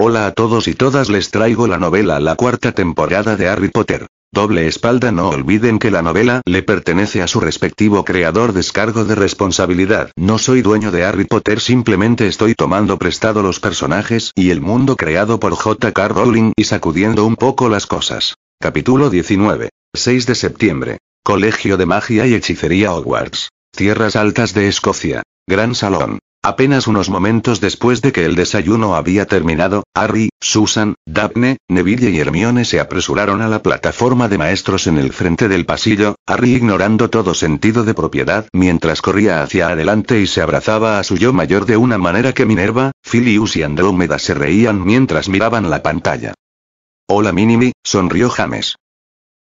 Hola a todos y todas les traigo la novela La cuarta temporada de Harry Potter. Doble espalda no olviden que la novela le pertenece a su respectivo creador descargo de responsabilidad. No soy dueño de Harry Potter simplemente estoy tomando prestado los personajes y el mundo creado por J.K. Rowling y sacudiendo un poco las cosas. Capítulo 19. 6 de septiembre. Colegio de Magia y Hechicería Hogwarts. Tierras Altas de Escocia. Gran Salón. Apenas unos momentos después de que el desayuno había terminado, Harry, Susan, Daphne, Neville y Hermione se apresuraron a la plataforma de maestros en el frente del pasillo, Harry ignorando todo sentido de propiedad mientras corría hacia adelante y se abrazaba a su yo mayor de una manera que Minerva, Filius y Andrómeda se reían mientras miraban la pantalla. Hola Minimi, sonrió James.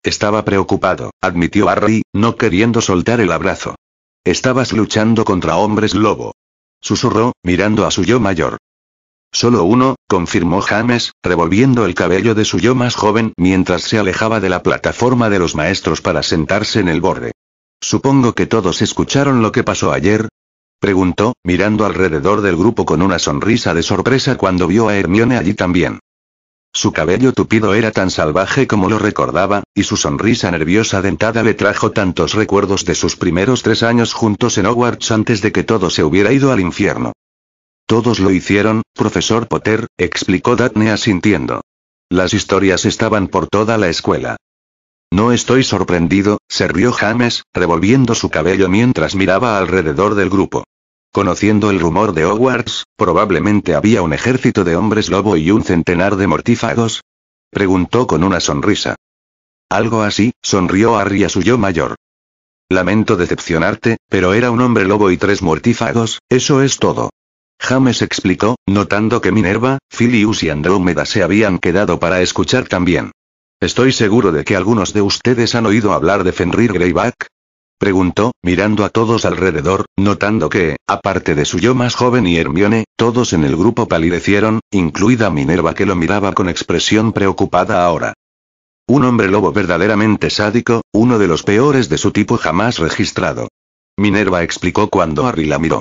Estaba preocupado, admitió Harry, no queriendo soltar el abrazo. Estabas luchando contra hombres lobo susurró, mirando a su yo mayor. Solo uno, confirmó James, revolviendo el cabello de su yo más joven mientras se alejaba de la plataforma de los maestros para sentarse en el borde. Supongo que todos escucharon lo que pasó ayer, preguntó, mirando alrededor del grupo con una sonrisa de sorpresa cuando vio a Hermione allí también. Su cabello tupido era tan salvaje como lo recordaba, y su sonrisa nerviosa dentada le trajo tantos recuerdos de sus primeros tres años juntos en Hogwarts antes de que todo se hubiera ido al infierno. Todos lo hicieron, profesor Potter, explicó Daphne asintiendo. Las historias estaban por toda la escuela. No estoy sorprendido, se rió James, revolviendo su cabello mientras miraba alrededor del grupo. Conociendo el rumor de Hogwarts, probablemente había un ejército de hombres lobo y un centenar de mortífagos. Preguntó con una sonrisa. Algo así, sonrió Harry a su mayor. Lamento decepcionarte, pero era un hombre lobo y tres mortífagos, eso es todo. James explicó, notando que Minerva, Filius y Andrómeda se habían quedado para escuchar también. Estoy seguro de que algunos de ustedes han oído hablar de Fenrir Greyback, preguntó, mirando a todos alrededor, notando que, aparte de su yo más joven y Hermione, todos en el grupo palidecieron, incluida Minerva que lo miraba con expresión preocupada ahora. Un hombre lobo verdaderamente sádico, uno de los peores de su tipo jamás registrado. Minerva explicó cuando Harry la miró.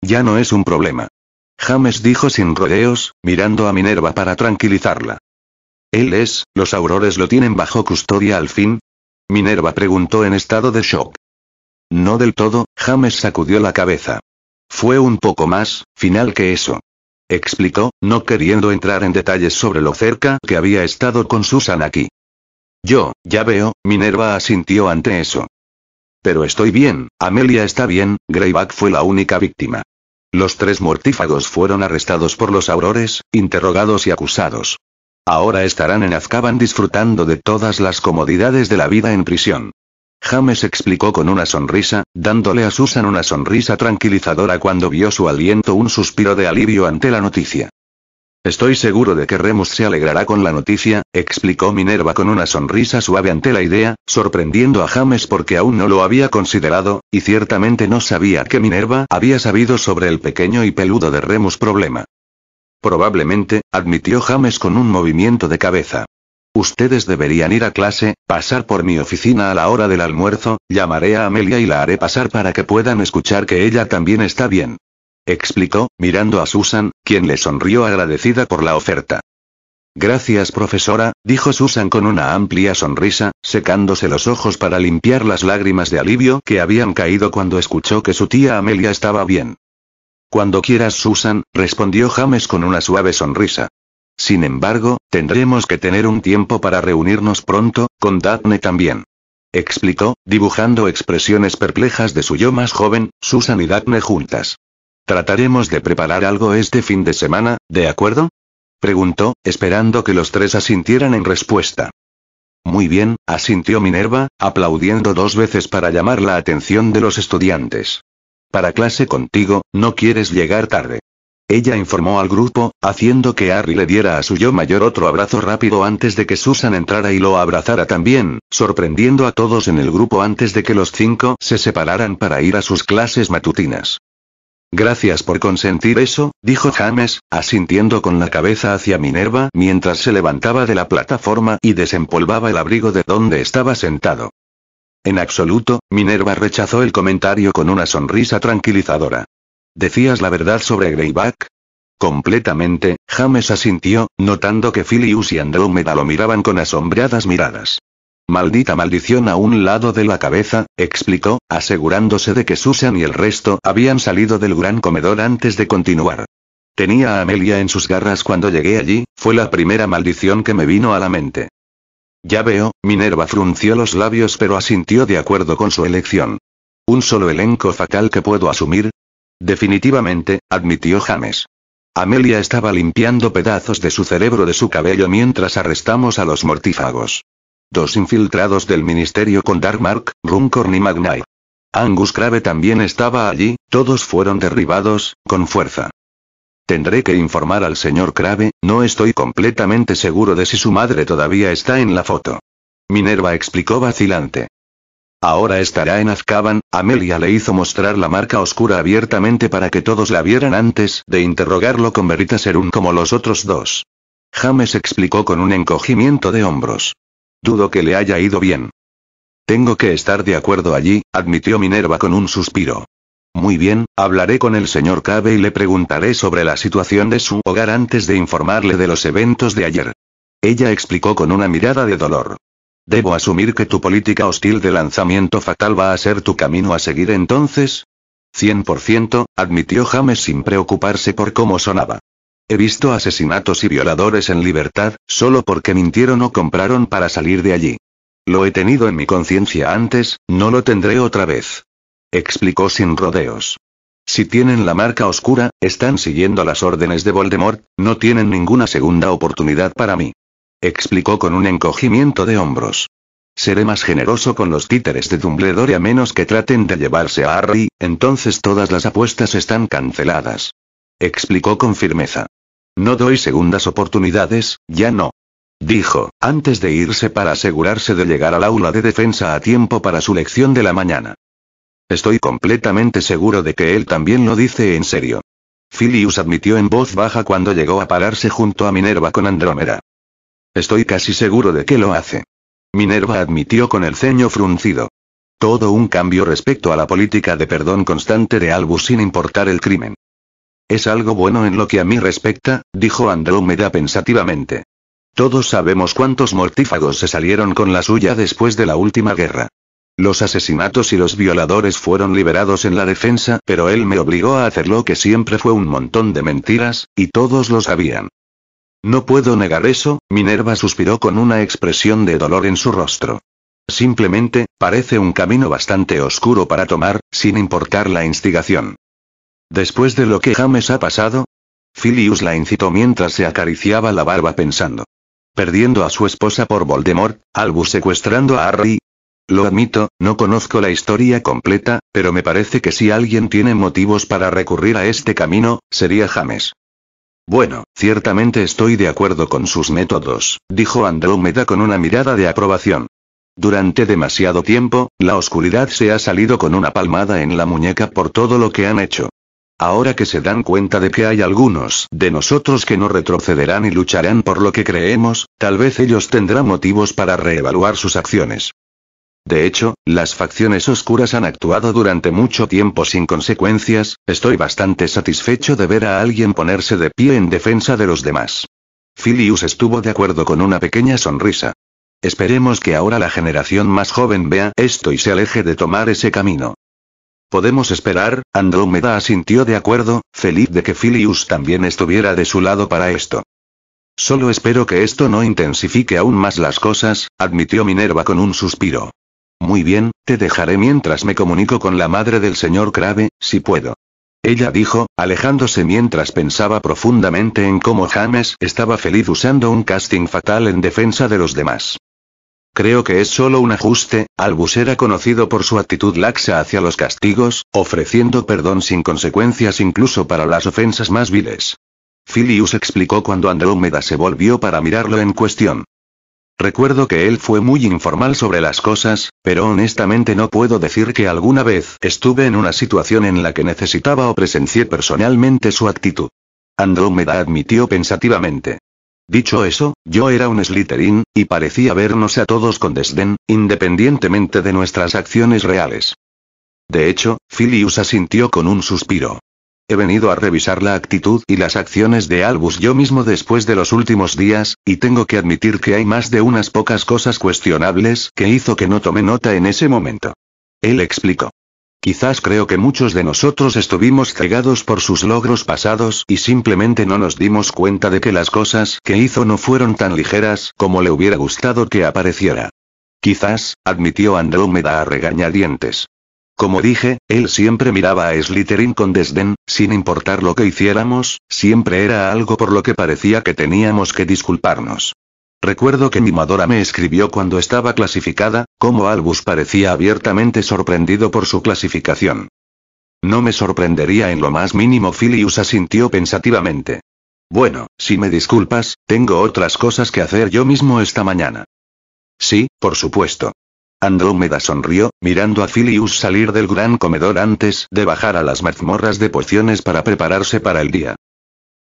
Ya no es un problema. James dijo sin rodeos, mirando a Minerva para tranquilizarla. Él es, los aurores lo tienen bajo custodia al fin, Minerva preguntó en estado de shock. No del todo, James sacudió la cabeza. Fue un poco más, final que eso. Explicó, no queriendo entrar en detalles sobre lo cerca que había estado con Susan aquí. Yo, ya veo, Minerva asintió ante eso. Pero estoy bien, Amelia está bien, Greyback fue la única víctima. Los tres mortífagos fueron arrestados por los aurores, interrogados y acusados. Ahora estarán en Azkaban disfrutando de todas las comodidades de la vida en prisión. James explicó con una sonrisa, dándole a Susan una sonrisa tranquilizadora cuando vio su aliento un suspiro de alivio ante la noticia. Estoy seguro de que Remus se alegrará con la noticia, explicó Minerva con una sonrisa suave ante la idea, sorprendiendo a James porque aún no lo había considerado, y ciertamente no sabía que Minerva había sabido sobre el pequeño y peludo de Remus problema. Probablemente, admitió James con un movimiento de cabeza. Ustedes deberían ir a clase, pasar por mi oficina a la hora del almuerzo, llamaré a Amelia y la haré pasar para que puedan escuchar que ella también está bien. Explicó, mirando a Susan, quien le sonrió agradecida por la oferta. Gracias, profesora, dijo Susan con una amplia sonrisa, secándose los ojos para limpiar las lágrimas de alivio que habían caído cuando escuchó que su tía Amelia estaba bien. Cuando quieras, Susan, respondió James con una suave sonrisa. Sin embargo, tendremos que tener un tiempo para reunirnos pronto, con Daphne también. Explicó, dibujando expresiones perplejas de su yo más joven, Susan y Daphne juntas. Trataremos de preparar algo este fin de semana, ¿de acuerdo? Preguntó, esperando que los tres asintieran en respuesta. Muy bien, asintió Minerva, aplaudiendo dos veces para llamar la atención de los estudiantes. Para clase contigo, no quieres llegar tarde. Ella informó al grupo, haciendo que Harry le diera a su yo mayor otro abrazo rápido antes de que Susan entrara y lo abrazara también, sorprendiendo a todos en el grupo antes de que los cinco se separaran para ir a sus clases matutinas. Gracias por consentir eso, dijo James, asintiendo con la cabeza hacia Minerva mientras se levantaba de la plataforma y desempolvaba el abrigo de donde estaba sentado. En absoluto, Minerva rechazó el comentario con una sonrisa tranquilizadora. ¿Decías la verdad sobre Greyback? Completamente, James asintió, notando que Philius y Andrómeda lo miraban con asombradas miradas. Maldita maldición a un lado de la cabeza, explicó, asegurándose de que Susan y el resto habían salido del gran comedor antes de continuar. Tenía a Amelia en sus garras cuando llegué allí, fue la primera maldición que me vino a la mente. Ya veo, Minerva frunció los labios pero asintió de acuerdo con su elección. ¿Un solo elenco fatal que puedo asumir? Definitivamente, admitió James. Amelia estaba limpiando pedazos de su cerebro de su cabello mientras arrestamos a los mortífagos. Dos infiltrados del ministerio con Darkmark, Runcorn y Magnai. Angus Crave también estaba allí, todos fueron derribados, con fuerza. Tendré que informar al señor Crave, no estoy completamente seguro de si su madre todavía está en la foto. Minerva explicó vacilante. Ahora estará en Azkaban, Amelia le hizo mostrar la marca oscura abiertamente para que todos la vieran antes de interrogarlo con Berita Serún como los otros dos. James explicó con un encogimiento de hombros. Dudo que le haya ido bien. Tengo que estar de acuerdo allí, admitió Minerva con un suspiro. Muy bien, hablaré con el señor Cabe y le preguntaré sobre la situación de su hogar antes de informarle de los eventos de ayer. Ella explicó con una mirada de dolor. ¿Debo asumir que tu política hostil de lanzamiento fatal va a ser tu camino a seguir entonces? 100%, admitió James sin preocuparse por cómo sonaba. He visto asesinatos y violadores en libertad, solo porque mintieron o compraron para salir de allí. Lo he tenido en mi conciencia antes, no lo tendré otra vez explicó sin rodeos. Si tienen la marca oscura, están siguiendo las órdenes de Voldemort, no tienen ninguna segunda oportunidad para mí. Explicó con un encogimiento de hombros. Seré más generoso con los títeres de Dumbledore a menos que traten de llevarse a Harry, entonces todas las apuestas están canceladas. Explicó con firmeza. No doy segundas oportunidades, ya no. Dijo, antes de irse para asegurarse de llegar al aula de defensa a tiempo para su lección de la mañana. Estoy completamente seguro de que él también lo dice en serio. Filius admitió en voz baja cuando llegó a pararse junto a Minerva con Andrómeda. Estoy casi seguro de que lo hace. Minerva admitió con el ceño fruncido. Todo un cambio respecto a la política de perdón constante de Albus sin importar el crimen. Es algo bueno en lo que a mí respecta, dijo Andrómeda pensativamente. Todos sabemos cuántos mortífagos se salieron con la suya después de la última guerra. Los asesinatos y los violadores fueron liberados en la defensa, pero él me obligó a hacer lo que siempre fue un montón de mentiras, y todos lo sabían. No puedo negar eso, Minerva suspiró con una expresión de dolor en su rostro. Simplemente, parece un camino bastante oscuro para tomar, sin importar la instigación. Después de lo que James ha pasado, Filius la incitó mientras se acariciaba la barba pensando perdiendo a su esposa por Voldemort, Albus secuestrando a Harry, lo admito, no conozco la historia completa, pero me parece que si alguien tiene motivos para recurrir a este camino, sería James. Bueno, ciertamente estoy de acuerdo con sus métodos, dijo Andrómeda con una mirada de aprobación. Durante demasiado tiempo, la oscuridad se ha salido con una palmada en la muñeca por todo lo que han hecho. Ahora que se dan cuenta de que hay algunos de nosotros que no retrocederán y lucharán por lo que creemos, tal vez ellos tendrán motivos para reevaluar sus acciones. De hecho, las facciones oscuras han actuado durante mucho tiempo sin consecuencias, estoy bastante satisfecho de ver a alguien ponerse de pie en defensa de los demás. Philius estuvo de acuerdo con una pequeña sonrisa. Esperemos que ahora la generación más joven vea esto y se aleje de tomar ese camino. Podemos esperar, Andrómeda asintió de acuerdo, feliz de que Philius también estuviera de su lado para esto. Solo espero que esto no intensifique aún más las cosas, admitió Minerva con un suspiro. Muy bien, te dejaré mientras me comunico con la madre del señor Crave, si puedo. Ella dijo, alejándose mientras pensaba profundamente en cómo James estaba feliz usando un casting fatal en defensa de los demás. Creo que es solo un ajuste, Albus era conocido por su actitud laxa hacia los castigos, ofreciendo perdón sin consecuencias incluso para las ofensas más viles. Filius explicó cuando Andrómeda se volvió para mirarlo en cuestión. Recuerdo que él fue muy informal sobre las cosas, pero honestamente no puedo decir que alguna vez estuve en una situación en la que necesitaba o presencié personalmente su actitud. Andrómeda admitió pensativamente. Dicho eso, yo era un Slytherin, y parecía vernos a todos con desdén, independientemente de nuestras acciones reales. De hecho, Filius asintió con un suspiro. He venido a revisar la actitud y las acciones de Albus yo mismo después de los últimos días, y tengo que admitir que hay más de unas pocas cosas cuestionables que hizo que no tomé nota en ese momento. Él explicó. Quizás creo que muchos de nosotros estuvimos cegados por sus logros pasados y simplemente no nos dimos cuenta de que las cosas que hizo no fueron tan ligeras como le hubiera gustado que apareciera. Quizás, admitió Andrómeda a regañadientes. Como dije, él siempre miraba a Slytherin con desdén, sin importar lo que hiciéramos, siempre era algo por lo que parecía que teníamos que disculparnos. Recuerdo que mi madora me escribió cuando estaba clasificada, como Albus parecía abiertamente sorprendido por su clasificación. No me sorprendería en lo más mínimo, Filius asintió pensativamente. Bueno, si me disculpas, tengo otras cosas que hacer yo mismo esta mañana. Sí, por supuesto. Andrómeda sonrió, mirando a Filius salir del gran comedor antes de bajar a las mazmorras de pociones para prepararse para el día.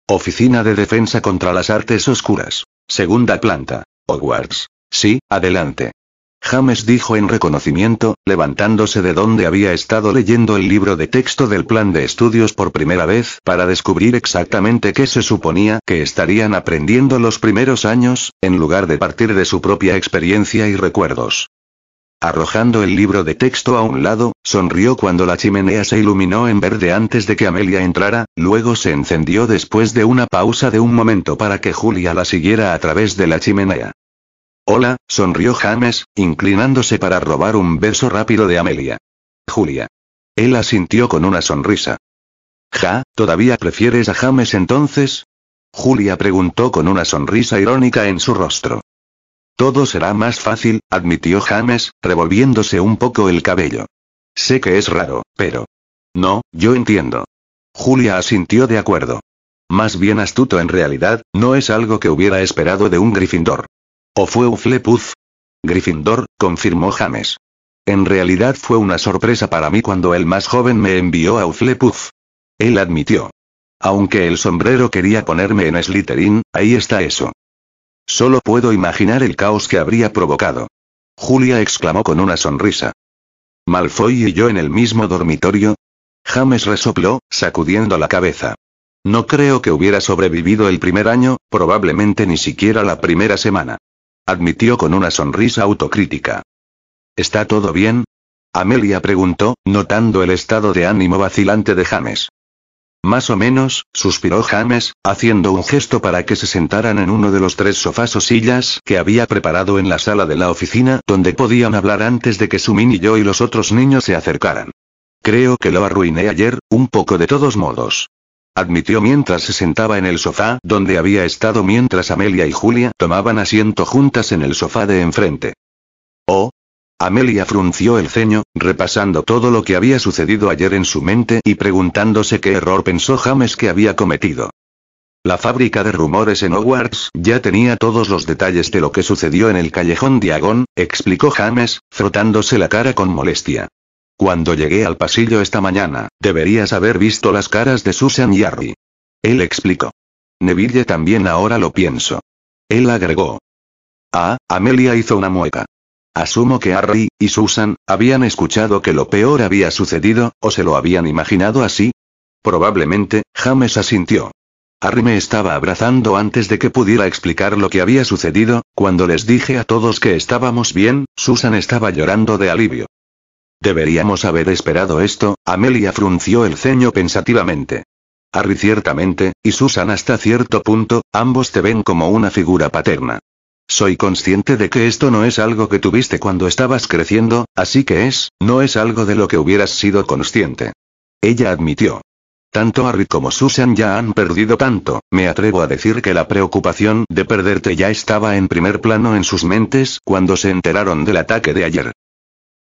Oficina de Defensa contra las Artes Oscuras. Segunda planta. Hogwarts. Sí, adelante. James dijo en reconocimiento, levantándose de donde había estado leyendo el libro de texto del plan de estudios por primera vez para descubrir exactamente qué se suponía que estarían aprendiendo los primeros años, en lugar de partir de su propia experiencia y recuerdos. Arrojando el libro de texto a un lado, sonrió cuando la chimenea se iluminó en verde antes de que Amelia entrara, luego se encendió después de una pausa de un momento para que Julia la siguiera a través de la chimenea. Hola, sonrió James, inclinándose para robar un beso rápido de Amelia. Julia. Él asintió con una sonrisa. Ja, ¿todavía prefieres a James entonces? Julia preguntó con una sonrisa irónica en su rostro. Todo será más fácil, admitió James, revolviéndose un poco el cabello. Sé que es raro, pero... No, yo entiendo. Julia asintió de acuerdo. Más bien astuto en realidad, no es algo que hubiera esperado de un Gryffindor. ¿O fue Uflepuff? Gryffindor, confirmó James. En realidad fue una sorpresa para mí cuando el más joven me envió a Uflepuff. Él admitió. Aunque el sombrero quería ponerme en Slytherin, ahí está eso. Solo puedo imaginar el caos que habría provocado. Julia exclamó con una sonrisa. Malfoy y yo en el mismo dormitorio. James resopló, sacudiendo la cabeza. No creo que hubiera sobrevivido el primer año, probablemente ni siquiera la primera semana. Admitió con una sonrisa autocrítica. ¿Está todo bien? Amelia preguntó, notando el estado de ánimo vacilante de James. Más o menos, suspiró James, haciendo un gesto para que se sentaran en uno de los tres sofás o sillas que había preparado en la sala de la oficina, donde podían hablar antes de que Sumin y yo y los otros niños se acercaran. Creo que lo arruiné ayer, un poco de todos modos. Admitió mientras se sentaba en el sofá donde había estado mientras Amelia y Julia tomaban asiento juntas en el sofá de enfrente. Oh, Amelia frunció el ceño, repasando todo lo que había sucedido ayer en su mente y preguntándose qué error pensó James que había cometido. La fábrica de rumores en Hogwarts ya tenía todos los detalles de lo que sucedió en el callejón Diagón, explicó James, frotándose la cara con molestia. Cuando llegué al pasillo esta mañana, deberías haber visto las caras de Susan y Harry. Él explicó. Neville también ahora lo pienso. Él agregó. Ah, Amelia hizo una mueca. Asumo que Harry, y Susan, habían escuchado que lo peor había sucedido, o se lo habían imaginado así. Probablemente, James asintió. Harry me estaba abrazando antes de que pudiera explicar lo que había sucedido, cuando les dije a todos que estábamos bien, Susan estaba llorando de alivio. Deberíamos haber esperado esto, Amelia frunció el ceño pensativamente. Harry ciertamente, y Susan hasta cierto punto, ambos te ven como una figura paterna. Soy consciente de que esto no es algo que tuviste cuando estabas creciendo, así que es, no es algo de lo que hubieras sido consciente. Ella admitió. Tanto Harry como Susan ya han perdido tanto, me atrevo a decir que la preocupación de perderte ya estaba en primer plano en sus mentes cuando se enteraron del ataque de ayer.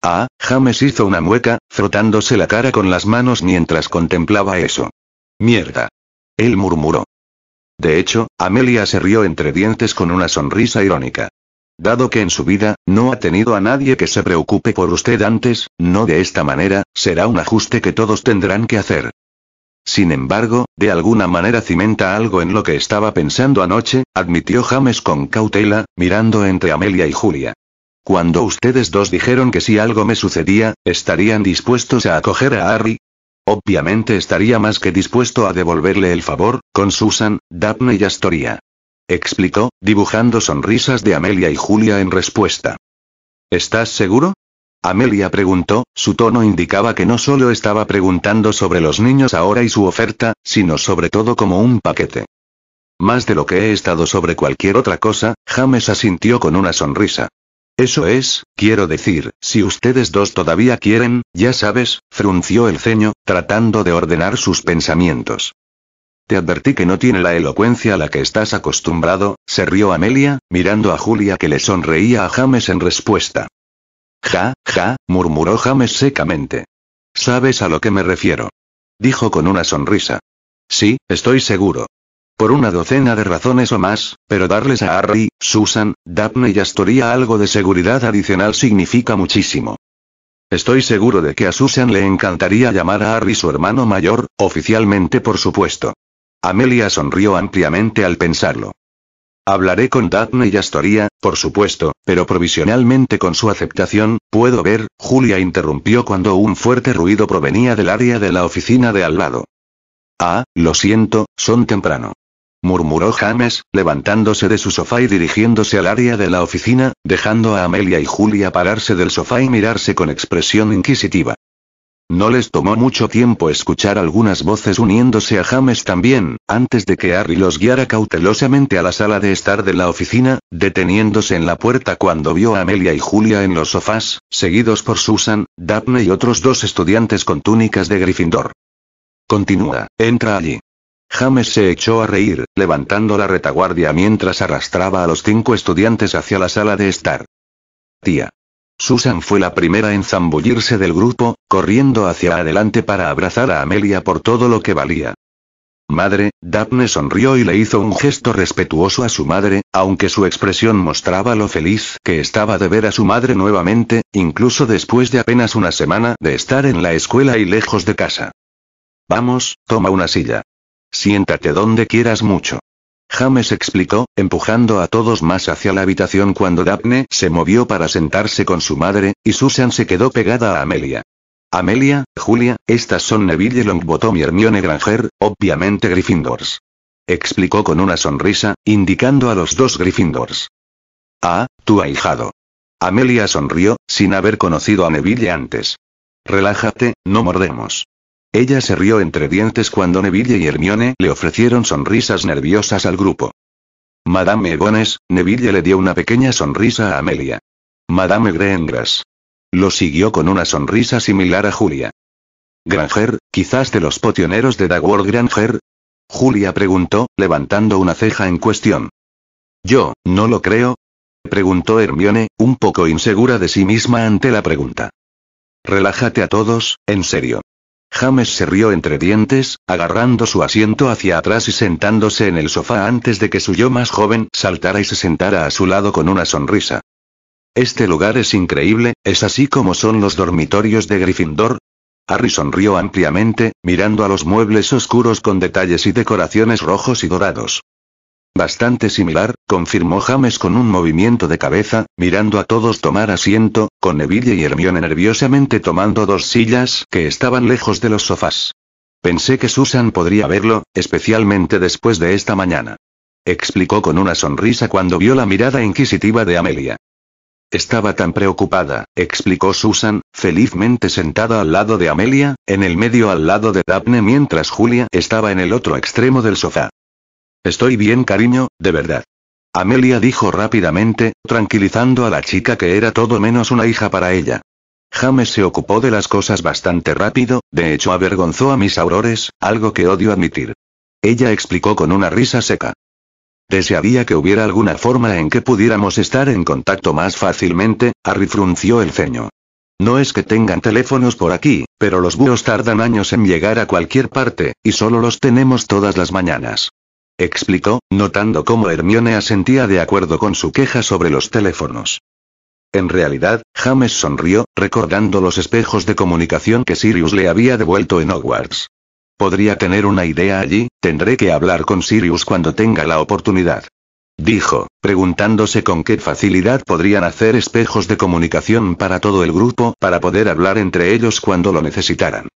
Ah, James hizo una mueca, frotándose la cara con las manos mientras contemplaba eso. Mierda. Él murmuró. De hecho, Amelia se rió entre dientes con una sonrisa irónica. Dado que en su vida, no ha tenido a nadie que se preocupe por usted antes, no de esta manera, será un ajuste que todos tendrán que hacer. Sin embargo, de alguna manera cimenta algo en lo que estaba pensando anoche, admitió James con cautela, mirando entre Amelia y Julia. Cuando ustedes dos dijeron que si algo me sucedía, estarían dispuestos a acoger a Harry, Obviamente estaría más que dispuesto a devolverle el favor, con Susan, Daphne y Astoria. Explicó, dibujando sonrisas de Amelia y Julia en respuesta. ¿Estás seguro? Amelia preguntó, su tono indicaba que no solo estaba preguntando sobre los niños ahora y su oferta, sino sobre todo como un paquete. Más de lo que he estado sobre cualquier otra cosa, James asintió con una sonrisa. Eso es, quiero decir, si ustedes dos todavía quieren, ya sabes, frunció el ceño, tratando de ordenar sus pensamientos. Te advertí que no tiene la elocuencia a la que estás acostumbrado, se rió Amelia, mirando a Julia que le sonreía a James en respuesta. Ja, ja, murmuró James secamente. Sabes a lo que me refiero. Dijo con una sonrisa. Sí, estoy seguro por una docena de razones o más, pero darles a Harry, Susan, Daphne y Astoria algo de seguridad adicional significa muchísimo. Estoy seguro de que a Susan le encantaría llamar a Harry su hermano mayor, oficialmente por supuesto. Amelia sonrió ampliamente al pensarlo. Hablaré con Daphne y Astoria, por supuesto, pero provisionalmente con su aceptación, puedo ver, Julia interrumpió cuando un fuerte ruido provenía del área de la oficina de al lado. Ah, lo siento, son temprano murmuró James, levantándose de su sofá y dirigiéndose al área de la oficina, dejando a Amelia y Julia pararse del sofá y mirarse con expresión inquisitiva. No les tomó mucho tiempo escuchar algunas voces uniéndose a James también, antes de que Harry los guiara cautelosamente a la sala de estar de la oficina, deteniéndose en la puerta cuando vio a Amelia y Julia en los sofás, seguidos por Susan, Daphne y otros dos estudiantes con túnicas de Gryffindor. Continúa, entra allí. James se echó a reír, levantando la retaguardia mientras arrastraba a los cinco estudiantes hacia la sala de estar. Tía. Susan fue la primera en zambullirse del grupo, corriendo hacia adelante para abrazar a Amelia por todo lo que valía. Madre, Daphne sonrió y le hizo un gesto respetuoso a su madre, aunque su expresión mostraba lo feliz que estaba de ver a su madre nuevamente, incluso después de apenas una semana de estar en la escuela y lejos de casa. Vamos, toma una silla. Siéntate donde quieras mucho. James explicó, empujando a todos más hacia la habitación cuando Daphne se movió para sentarse con su madre, y Susan se quedó pegada a Amelia. Amelia, Julia, estas son Neville Longbottom y Hermione Granger, obviamente Gryffindors. Explicó con una sonrisa, indicando a los dos Gryffindors. Ah, tu ahijado. Amelia sonrió, sin haber conocido a Neville antes. Relájate, no mordemos. Ella se rió entre dientes cuando Neville y Hermione le ofrecieron sonrisas nerviosas al grupo. Madame Egones, Neville le dio una pequeña sonrisa a Amelia. Madame Greengrass. Lo siguió con una sonrisa similar a Julia. Granger, quizás de los potioneros de Dagworth Granger. Julia preguntó, levantando una ceja en cuestión. Yo, no lo creo, preguntó Hermione, un poco insegura de sí misma ante la pregunta. Relájate a todos, en serio. James se rió entre dientes, agarrando su asiento hacia atrás y sentándose en el sofá antes de que su yo más joven saltara y se sentara a su lado con una sonrisa. Este lugar es increíble, es así como son los dormitorios de Gryffindor. Harry sonrió ampliamente, mirando a los muebles oscuros con detalles y decoraciones rojos y dorados. Bastante similar, confirmó James con un movimiento de cabeza, mirando a todos tomar asiento, con Neville y Hermione nerviosamente tomando dos sillas que estaban lejos de los sofás. Pensé que Susan podría verlo, especialmente después de esta mañana. Explicó con una sonrisa cuando vio la mirada inquisitiva de Amelia. Estaba tan preocupada, explicó Susan, felizmente sentada al lado de Amelia, en el medio al lado de Daphne mientras Julia estaba en el otro extremo del sofá. Estoy bien cariño, de verdad. Amelia dijo rápidamente, tranquilizando a la chica que era todo menos una hija para ella. James se ocupó de las cosas bastante rápido, de hecho avergonzó a mis aurores, algo que odio admitir. Ella explicó con una risa seca. Desearía que hubiera alguna forma en que pudiéramos estar en contacto más fácilmente, Harry frunció el ceño. No es que tengan teléfonos por aquí, pero los búhos tardan años en llegar a cualquier parte, y solo los tenemos todas las mañanas explicó, notando cómo Hermione asentía de acuerdo con su queja sobre los teléfonos. En realidad, James sonrió, recordando los espejos de comunicación que Sirius le había devuelto en Hogwarts. Podría tener una idea allí, tendré que hablar con Sirius cuando tenga la oportunidad. Dijo, preguntándose con qué facilidad podrían hacer espejos de comunicación para todo el grupo para poder hablar entre ellos cuando lo necesitaran.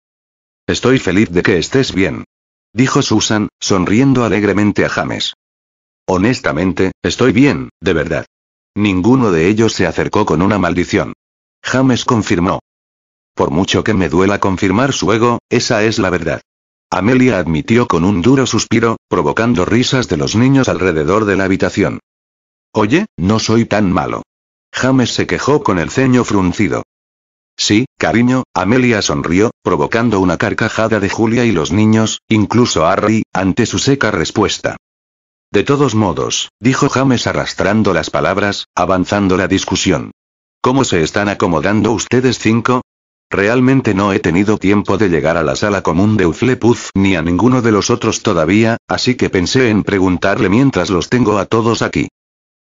Estoy feliz de que estés bien, dijo Susan, sonriendo alegremente a James. Honestamente, estoy bien, de verdad. Ninguno de ellos se acercó con una maldición. James confirmó. Por mucho que me duela confirmar su ego, esa es la verdad. Amelia admitió con un duro suspiro, provocando risas de los niños alrededor de la habitación. Oye, no soy tan malo. James se quejó con el ceño fruncido. Sí, cariño, Amelia sonrió, provocando una carcajada de Julia y los niños, incluso Harry, ante su seca respuesta. De todos modos, dijo James arrastrando las palabras, avanzando la discusión. ¿Cómo se están acomodando ustedes cinco? Realmente no he tenido tiempo de llegar a la sala común de Uflepuz ni a ninguno de los otros todavía, así que pensé en preguntarle mientras los tengo a todos aquí.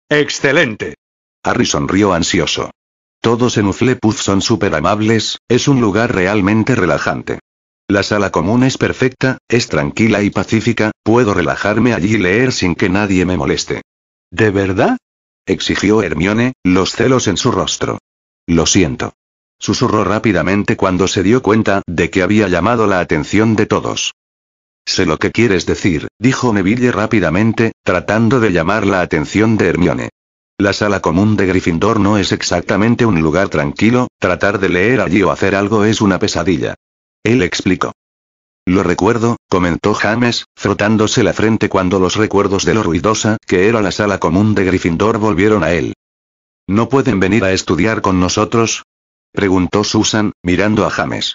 Excelente. Harry sonrió ansioso. Todos en Uflepuz son súper amables, es un lugar realmente relajante. La sala común es perfecta, es tranquila y pacífica, puedo relajarme allí y leer sin que nadie me moleste. ¿De verdad? exigió Hermione, los celos en su rostro. Lo siento. Susurró rápidamente cuando se dio cuenta de que había llamado la atención de todos. Sé lo que quieres decir, dijo Neville rápidamente, tratando de llamar la atención de Hermione. La sala común de Gryffindor no es exactamente un lugar tranquilo, tratar de leer allí o hacer algo es una pesadilla. Él explicó. Lo recuerdo, comentó James, frotándose la frente cuando los recuerdos de lo ruidosa que era la sala común de Gryffindor volvieron a él. ¿No pueden venir a estudiar con nosotros? preguntó Susan, mirando a James.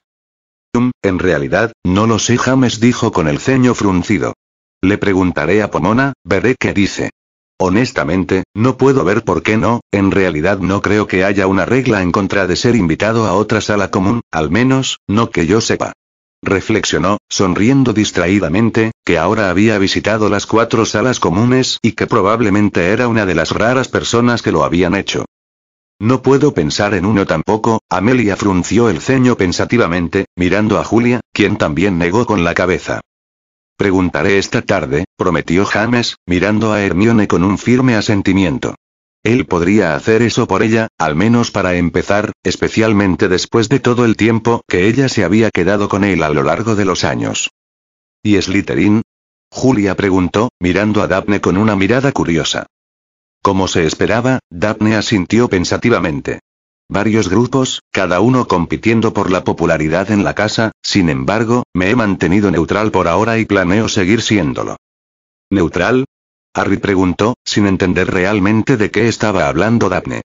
Um, en realidad, no lo sé, James dijo con el ceño fruncido. Le preguntaré a Pomona, veré qué dice. Honestamente, no puedo ver por qué no, en realidad no creo que haya una regla en contra de ser invitado a otra sala común, al menos, no que yo sepa. Reflexionó, sonriendo distraídamente, que ahora había visitado las cuatro salas comunes y que probablemente era una de las raras personas que lo habían hecho. No puedo pensar en uno tampoco, Amelia frunció el ceño pensativamente, mirando a Julia, quien también negó con la cabeza. Preguntaré esta tarde, prometió James, mirando a Hermione con un firme asentimiento. Él podría hacer eso por ella, al menos para empezar, especialmente después de todo el tiempo que ella se había quedado con él a lo largo de los años. ¿Y Slytherin? Julia preguntó, mirando a Daphne con una mirada curiosa. Como se esperaba, Daphne asintió pensativamente varios grupos, cada uno compitiendo por la popularidad en la casa, sin embargo, me he mantenido neutral por ahora y planeo seguir siéndolo. ¿Neutral? Harry preguntó, sin entender realmente de qué estaba hablando Daphne.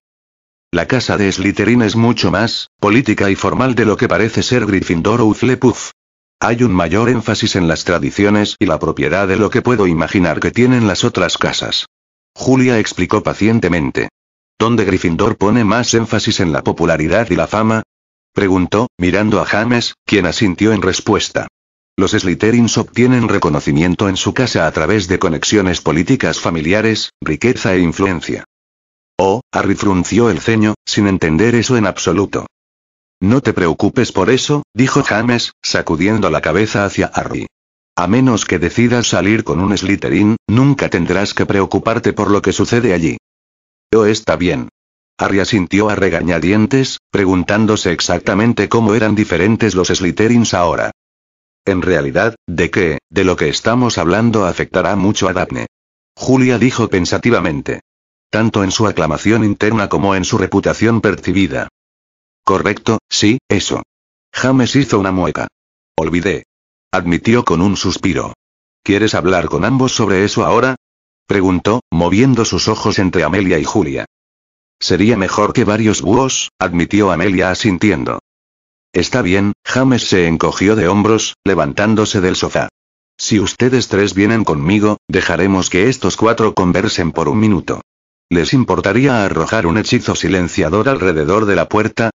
La casa de Slytherin es mucho más, política y formal de lo que parece ser Gryffindor o Hufflepuff. Hay un mayor énfasis en las tradiciones y la propiedad de lo que puedo imaginar que tienen las otras casas. Julia explicó pacientemente. ¿Dónde Gryffindor pone más énfasis en la popularidad y la fama? Preguntó, mirando a James, quien asintió en respuesta. Los Slytherins obtienen reconocimiento en su casa a través de conexiones políticas familiares, riqueza e influencia. Oh, Harry frunció el ceño, sin entender eso en absoluto. No te preocupes por eso, dijo James, sacudiendo la cabeza hacia Harry. A menos que decidas salir con un Slytherin, nunca tendrás que preocuparte por lo que sucede allí. Oh, está bien. Arya sintió a regañadientes, preguntándose exactamente cómo eran diferentes los Slytherins ahora. En realidad, de qué, de lo que estamos hablando afectará mucho a Daphne. Julia dijo pensativamente. Tanto en su aclamación interna como en su reputación percibida. Correcto, sí, eso. James hizo una mueca. Olvidé. Admitió con un suspiro. ¿Quieres hablar con ambos sobre eso ahora? Preguntó, moviendo sus ojos entre Amelia y Julia. Sería mejor que varios búhos, admitió Amelia asintiendo. Está bien, James se encogió de hombros, levantándose del sofá. Si ustedes tres vienen conmigo, dejaremos que estos cuatro conversen por un minuto. ¿Les importaría arrojar un hechizo silenciador alrededor de la puerta?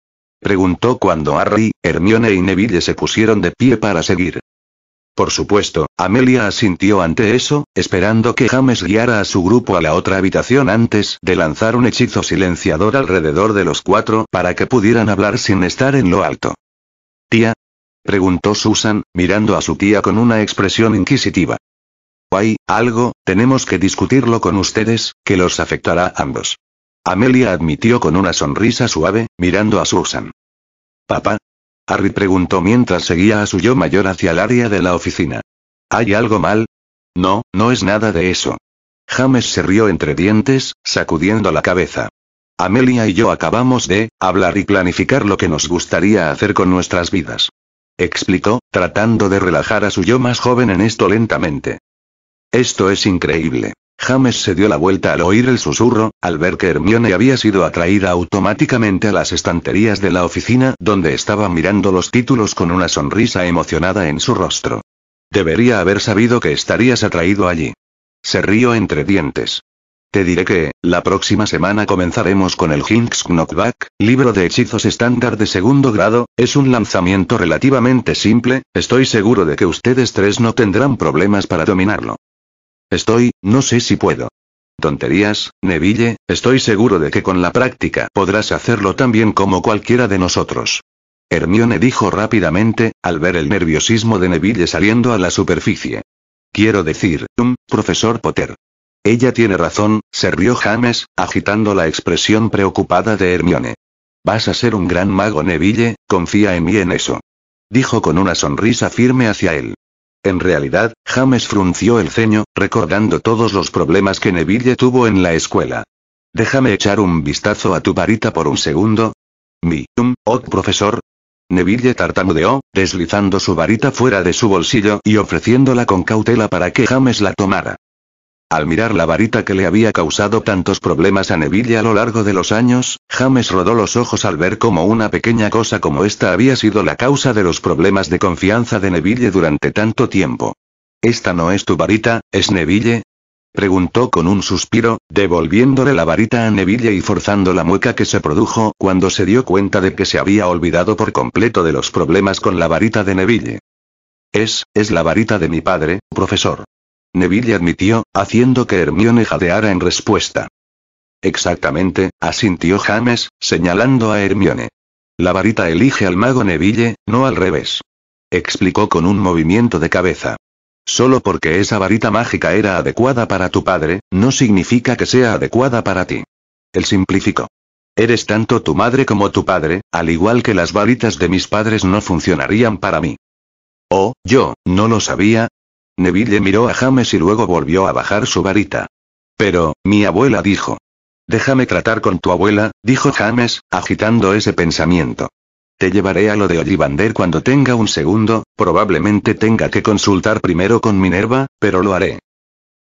Preguntó cuando Harry, Hermione y Neville se pusieron de pie para seguir. Por supuesto, Amelia asintió ante eso, esperando que James guiara a su grupo a la otra habitación antes de lanzar un hechizo silenciador alrededor de los cuatro para que pudieran hablar sin estar en lo alto. ¿Tía? preguntó Susan, mirando a su tía con una expresión inquisitiva. Hay algo, tenemos que discutirlo con ustedes, que los afectará a ambos. Amelia admitió con una sonrisa suave, mirando a Susan. Papá, Harry preguntó mientras seguía a su yo mayor hacia el área de la oficina. ¿Hay algo mal? No, no es nada de eso. James se rió entre dientes, sacudiendo la cabeza. Amelia y yo acabamos de hablar y planificar lo que nos gustaría hacer con nuestras vidas. Explicó, tratando de relajar a su yo más joven en esto lentamente. Esto es increíble. James se dio la vuelta al oír el susurro, al ver que Hermione había sido atraída automáticamente a las estanterías de la oficina donde estaba mirando los títulos con una sonrisa emocionada en su rostro. Debería haber sabido que estarías atraído allí. Se rió entre dientes. Te diré que, la próxima semana comenzaremos con el Hinks Knockback, libro de hechizos estándar de segundo grado, es un lanzamiento relativamente simple, estoy seguro de que ustedes tres no tendrán problemas para dominarlo. Estoy, no sé si puedo. Tonterías, Neville, estoy seguro de que con la práctica podrás hacerlo tan bien como cualquiera de nosotros. Hermione dijo rápidamente, al ver el nerviosismo de Neville saliendo a la superficie. Quiero decir, un profesor Potter. Ella tiene razón, rió James, agitando la expresión preocupada de Hermione. Vas a ser un gran mago Neville, confía en mí en eso. Dijo con una sonrisa firme hacia él. En realidad, James frunció el ceño, recordando todos los problemas que Neville tuvo en la escuela. Déjame echar un vistazo a tu varita por un segundo. Mi, um, oh, profesor. Neville tartamudeó, deslizando su varita fuera de su bolsillo y ofreciéndola con cautela para que James la tomara. Al mirar la varita que le había causado tantos problemas a Neville a lo largo de los años, James rodó los ojos al ver cómo una pequeña cosa como esta había sido la causa de los problemas de confianza de Neville durante tanto tiempo. ¿Esta no es tu varita, es Neville? preguntó con un suspiro, devolviéndole la varita a Neville y forzando la mueca que se produjo cuando se dio cuenta de que se había olvidado por completo de los problemas con la varita de Neville. Es, es la varita de mi padre, profesor. Neville admitió, haciendo que Hermione jadeara en respuesta. Exactamente, asintió James, señalando a Hermione. La varita elige al mago Neville, no al revés. Explicó con un movimiento de cabeza. Solo porque esa varita mágica era adecuada para tu padre, no significa que sea adecuada para ti. Él simplificó. Eres tanto tu madre como tu padre, al igual que las varitas de mis padres no funcionarían para mí. Oh, yo, no lo sabía, Neville miró a James y luego volvió a bajar su varita. Pero, mi abuela dijo. Déjame tratar con tu abuela, dijo James, agitando ese pensamiento. Te llevaré a lo de Ollivander cuando tenga un segundo, probablemente tenga que consultar primero con Minerva, pero lo haré.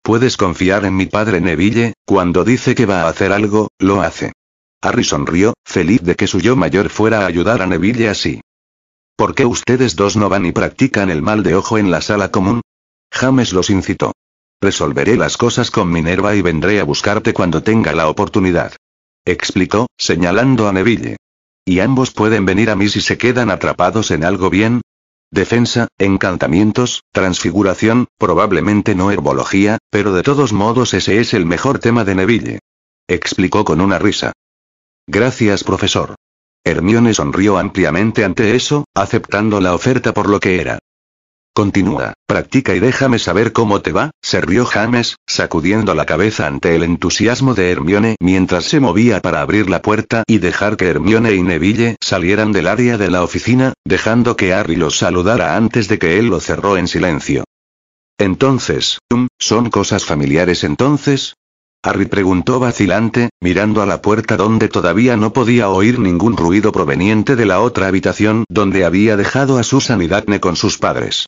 Puedes confiar en mi padre Neville, cuando dice que va a hacer algo, lo hace. Harry sonrió, feliz de que su yo mayor fuera a ayudar a Neville así. ¿Por qué ustedes dos no van y practican el mal de ojo en la sala común? James los incitó. Resolveré las cosas con Minerva y vendré a buscarte cuando tenga la oportunidad. Explicó, señalando a Neville. Y ambos pueden venir a mí si se quedan atrapados en algo bien. Defensa, encantamientos, transfiguración, probablemente no herbología, pero de todos modos ese es el mejor tema de Neville. Explicó con una risa. Gracias, profesor. Hermione sonrió ampliamente ante eso, aceptando la oferta por lo que era. Continúa, practica y déjame saber cómo te va, se rió James, sacudiendo la cabeza ante el entusiasmo de Hermione mientras se movía para abrir la puerta y dejar que Hermione y Neville salieran del área de la oficina, dejando que Harry los saludara antes de que él lo cerró en silencio. Entonces, um, ¿son cosas familiares entonces? Harry preguntó vacilante, mirando a la puerta donde todavía no podía oír ningún ruido proveniente de la otra habitación donde había dejado a Susan y Daphne con sus padres.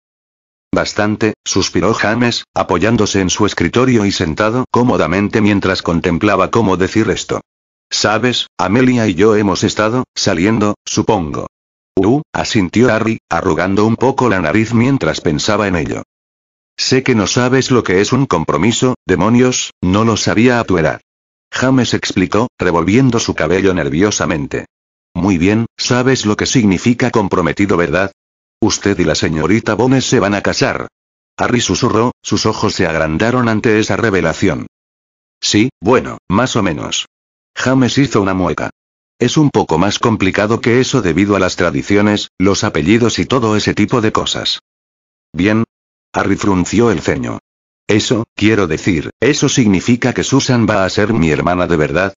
Bastante, suspiró James, apoyándose en su escritorio y sentado cómodamente mientras contemplaba cómo decir esto. Sabes, Amelia y yo hemos estado, saliendo, supongo. Uh, asintió Harry, arrugando un poco la nariz mientras pensaba en ello. Sé que no sabes lo que es un compromiso, demonios, no lo sabía a tu edad. James explicó, revolviendo su cabello nerviosamente. Muy bien, sabes lo que significa comprometido, ¿verdad? Usted y la señorita Bones se van a casar. Harry susurró, sus ojos se agrandaron ante esa revelación. Sí, bueno, más o menos. James hizo una mueca. Es un poco más complicado que eso debido a las tradiciones, los apellidos y todo ese tipo de cosas. Bien. Harry frunció el ceño. Eso, quiero decir, ¿eso significa que Susan va a ser mi hermana de verdad?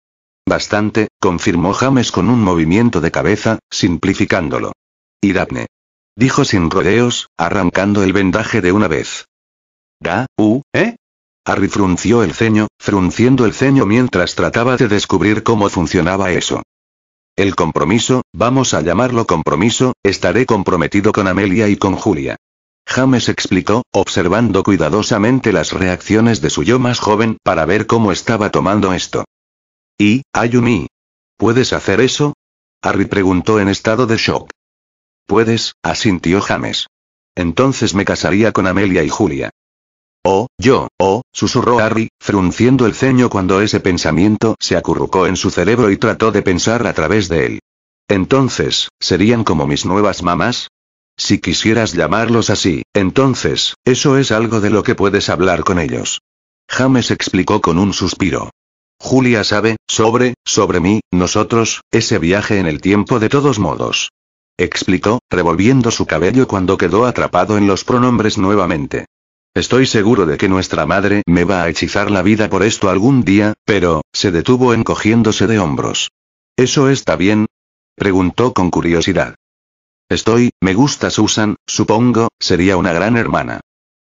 Bastante, confirmó James con un movimiento de cabeza, simplificándolo. Y Daphne dijo sin rodeos, arrancando el vendaje de una vez. Da, u, ¿eh? Harry frunció el ceño, frunciendo el ceño mientras trataba de descubrir cómo funcionaba eso. El compromiso, vamos a llamarlo compromiso, estaré comprometido con Amelia y con Julia. James explicó, observando cuidadosamente las reacciones de su yo más joven para ver cómo estaba tomando esto. ¿Y, Ayumi? ¿Puedes hacer eso? Harry preguntó en estado de shock. Puedes, asintió James. Entonces me casaría con Amelia y Julia. Oh, yo, oh, susurró Harry, frunciendo el ceño cuando ese pensamiento se acurrucó en su cerebro y trató de pensar a través de él. Entonces, ¿serían como mis nuevas mamás? Si quisieras llamarlos así, entonces, eso es algo de lo que puedes hablar con ellos. James explicó con un suspiro. Julia sabe, sobre, sobre mí, nosotros, ese viaje en el tiempo de todos modos explicó, revolviendo su cabello cuando quedó atrapado en los pronombres nuevamente. Estoy seguro de que nuestra madre me va a hechizar la vida por esto algún día, pero, se detuvo encogiéndose de hombros. ¿Eso está bien? preguntó con curiosidad. Estoy, me gusta Susan, supongo, sería una gran hermana.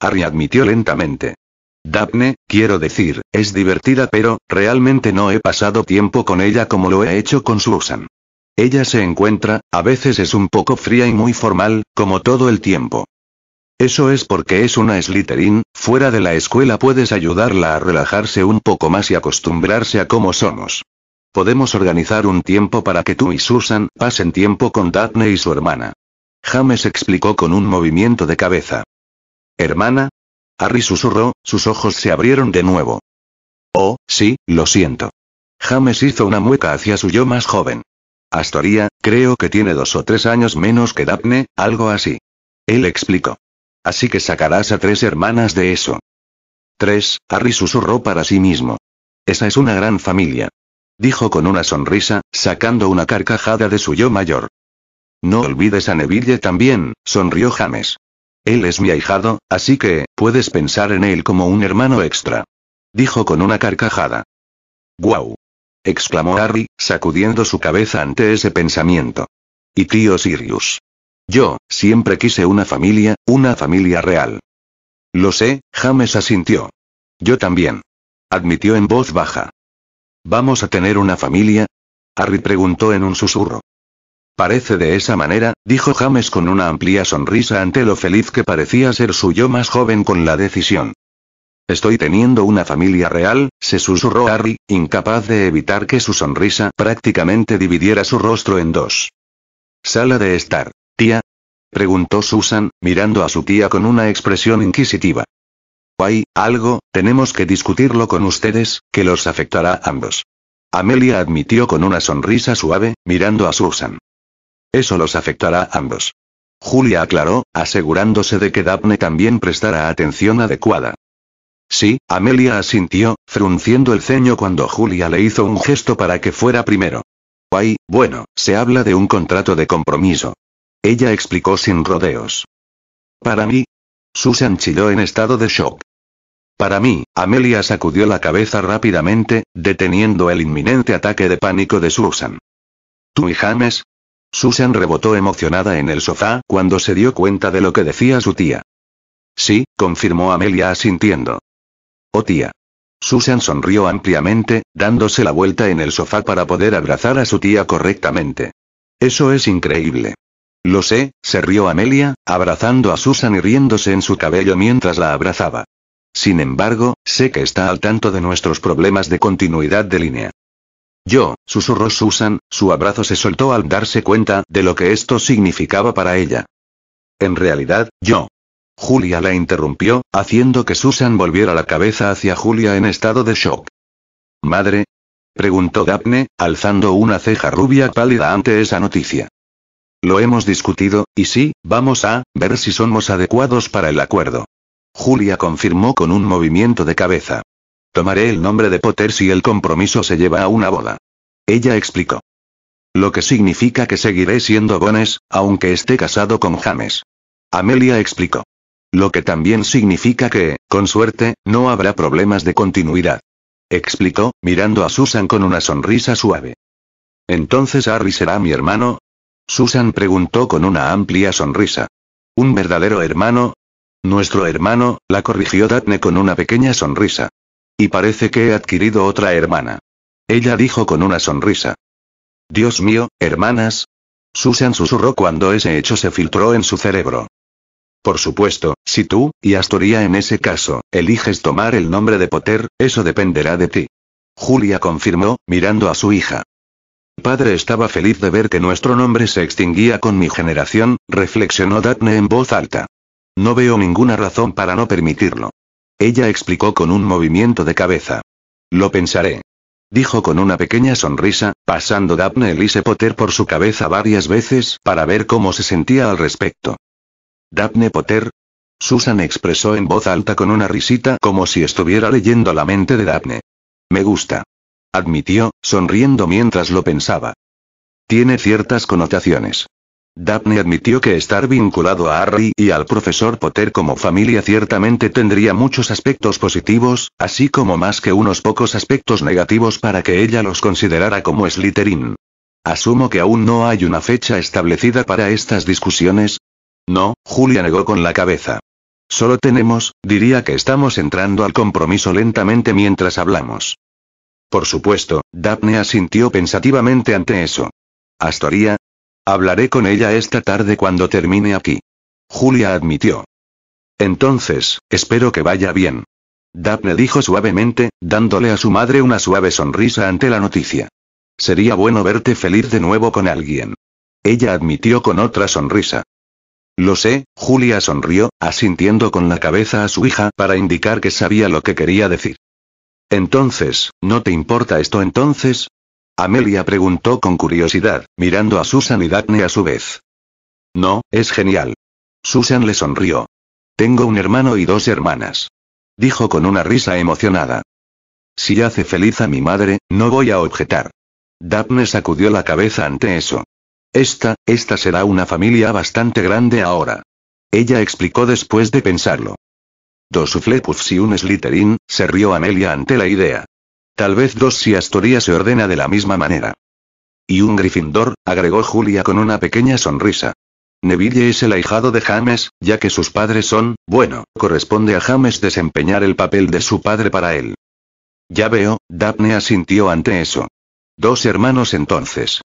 Harry admitió lentamente. Daphne, quiero decir, es divertida pero, realmente no he pasado tiempo con ella como lo he hecho con Susan. Ella se encuentra, a veces es un poco fría y muy formal, como todo el tiempo. Eso es porque es una Slytherin, fuera de la escuela puedes ayudarla a relajarse un poco más y acostumbrarse a cómo somos. Podemos organizar un tiempo para que tú y Susan pasen tiempo con Daphne y su hermana. James explicó con un movimiento de cabeza. ¿Hermana? Harry susurró, sus ojos se abrieron de nuevo. Oh, sí, lo siento. James hizo una mueca hacia su yo más joven. Astoria, creo que tiene dos o tres años menos que Daphne, algo así. Él explicó. Así que sacarás a tres hermanas de eso. Tres, Harry susurró para sí mismo. Esa es una gran familia. Dijo con una sonrisa, sacando una carcajada de su yo mayor. No olvides a Neville también, sonrió James. Él es mi ahijado, así que, puedes pensar en él como un hermano extra. Dijo con una carcajada. ¡Guau! exclamó Harry, sacudiendo su cabeza ante ese pensamiento. Y tío Sirius. Yo, siempre quise una familia, una familia real. Lo sé, James asintió. Yo también. Admitió en voz baja. ¿Vamos a tener una familia? Harry preguntó en un susurro. Parece de esa manera, dijo James con una amplia sonrisa ante lo feliz que parecía ser suyo más joven con la decisión. Estoy teniendo una familia real, se susurró Harry, incapaz de evitar que su sonrisa prácticamente dividiera su rostro en dos. Sala de estar. Tía. Preguntó Susan, mirando a su tía con una expresión inquisitiva. Hay algo, tenemos que discutirlo con ustedes, que los afectará a ambos. Amelia admitió con una sonrisa suave, mirando a Susan. Eso los afectará a ambos. Julia aclaró, asegurándose de que Daphne también prestara atención adecuada. Sí, Amelia asintió, frunciendo el ceño cuando Julia le hizo un gesto para que fuera primero. Ay, bueno, se habla de un contrato de compromiso. Ella explicó sin rodeos. Para mí. Susan chilló en estado de shock. Para mí, Amelia sacudió la cabeza rápidamente, deteniendo el inminente ataque de pánico de Susan. ¿Tú y James? Susan rebotó emocionada en el sofá cuando se dio cuenta de lo que decía su tía. Sí, confirmó Amelia asintiendo. Oh tía. Susan sonrió ampliamente, dándose la vuelta en el sofá para poder abrazar a su tía correctamente. Eso es increíble. Lo sé, se rió Amelia, abrazando a Susan y riéndose en su cabello mientras la abrazaba. Sin embargo, sé que está al tanto de nuestros problemas de continuidad de línea. Yo, susurró Susan, su abrazo se soltó al darse cuenta de lo que esto significaba para ella. En realidad, yo. Julia la interrumpió, haciendo que Susan volviera la cabeza hacia Julia en estado de shock. ¿Madre? preguntó Daphne, alzando una ceja rubia pálida ante esa noticia. Lo hemos discutido, y sí, vamos a ver si somos adecuados para el acuerdo. Julia confirmó con un movimiento de cabeza. Tomaré el nombre de Potter si el compromiso se lleva a una boda. Ella explicó. Lo que significa que seguiré siendo Bones, aunque esté casado con James. Amelia explicó lo que también significa que, con suerte, no habrá problemas de continuidad. Explicó, mirando a Susan con una sonrisa suave. ¿Entonces Harry será mi hermano? Susan preguntó con una amplia sonrisa. ¿Un verdadero hermano? Nuestro hermano, la corrigió Daphne con una pequeña sonrisa. Y parece que he adquirido otra hermana. Ella dijo con una sonrisa. Dios mío, hermanas. Susan susurró cuando ese hecho se filtró en su cerebro. Por supuesto, si tú, y Astoria en ese caso, eliges tomar el nombre de Potter, eso dependerá de ti. Julia confirmó, mirando a su hija. padre estaba feliz de ver que nuestro nombre se extinguía con mi generación, reflexionó Daphne en voz alta. No veo ninguna razón para no permitirlo. Ella explicó con un movimiento de cabeza. Lo pensaré. Dijo con una pequeña sonrisa, pasando Daphne Elise Potter por su cabeza varias veces para ver cómo se sentía al respecto. Daphne Potter. Susan expresó en voz alta con una risita como si estuviera leyendo la mente de Daphne. Me gusta. Admitió, sonriendo mientras lo pensaba. Tiene ciertas connotaciones. Daphne admitió que estar vinculado a Harry y al profesor Potter como familia ciertamente tendría muchos aspectos positivos, así como más que unos pocos aspectos negativos para que ella los considerara como Slytherin. Asumo que aún no hay una fecha establecida para estas discusiones, no, Julia negó con la cabeza. Solo tenemos, diría que estamos entrando al compromiso lentamente mientras hablamos. Por supuesto, Daphne asintió pensativamente ante eso. Astoria. Hablaré con ella esta tarde cuando termine aquí. Julia admitió. Entonces, espero que vaya bien. Daphne dijo suavemente, dándole a su madre una suave sonrisa ante la noticia. Sería bueno verte feliz de nuevo con alguien. Ella admitió con otra sonrisa. Lo sé, Julia sonrió, asintiendo con la cabeza a su hija para indicar que sabía lo que quería decir. Entonces, ¿no te importa esto entonces? Amelia preguntó con curiosidad, mirando a Susan y Daphne a su vez. No, es genial. Susan le sonrió. Tengo un hermano y dos hermanas. Dijo con una risa emocionada. Si hace feliz a mi madre, no voy a objetar. Daphne sacudió la cabeza ante eso. Esta, esta será una familia bastante grande ahora. Ella explicó después de pensarlo. Dos y un Slytherin, se rió Amelia ante la idea. Tal vez dos si Astoria se ordena de la misma manera. Y un Gryffindor, agregó Julia con una pequeña sonrisa. Neville es el ahijado de James, ya que sus padres son, bueno, corresponde a James desempeñar el papel de su padre para él. Ya veo, Daphne asintió ante eso. Dos hermanos entonces.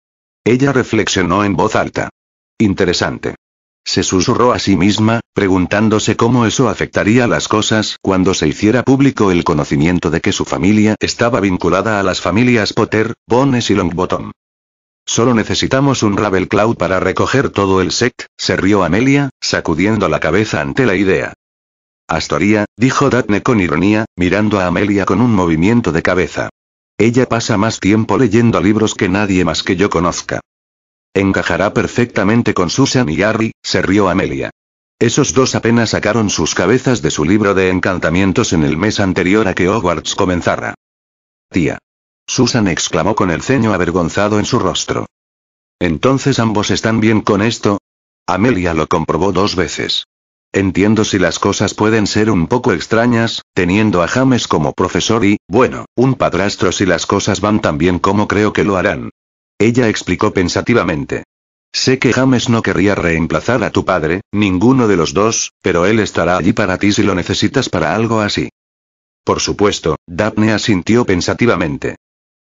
Ella reflexionó en voz alta. Interesante. Se susurró a sí misma, preguntándose cómo eso afectaría las cosas cuando se hiciera público el conocimiento de que su familia estaba vinculada a las familias Potter, Bones y Longbottom. Solo necesitamos un Cloud para recoger todo el sect, se rió Amelia, sacudiendo la cabeza ante la idea. Astoria, dijo Daphne con ironía, mirando a Amelia con un movimiento de cabeza. Ella pasa más tiempo leyendo libros que nadie más que yo conozca. Encajará perfectamente con Susan y Harry, se rió Amelia. Esos dos apenas sacaron sus cabezas de su libro de encantamientos en el mes anterior a que Hogwarts comenzara. Tía. Susan exclamó con el ceño avergonzado en su rostro. Entonces ambos están bien con esto. Amelia lo comprobó dos veces. Entiendo si las cosas pueden ser un poco extrañas, teniendo a James como profesor y, bueno, un padrastro si las cosas van tan bien como creo que lo harán. Ella explicó pensativamente. Sé que James no querría reemplazar a tu padre, ninguno de los dos, pero él estará allí para ti si lo necesitas para algo así. Por supuesto, Daphne asintió pensativamente.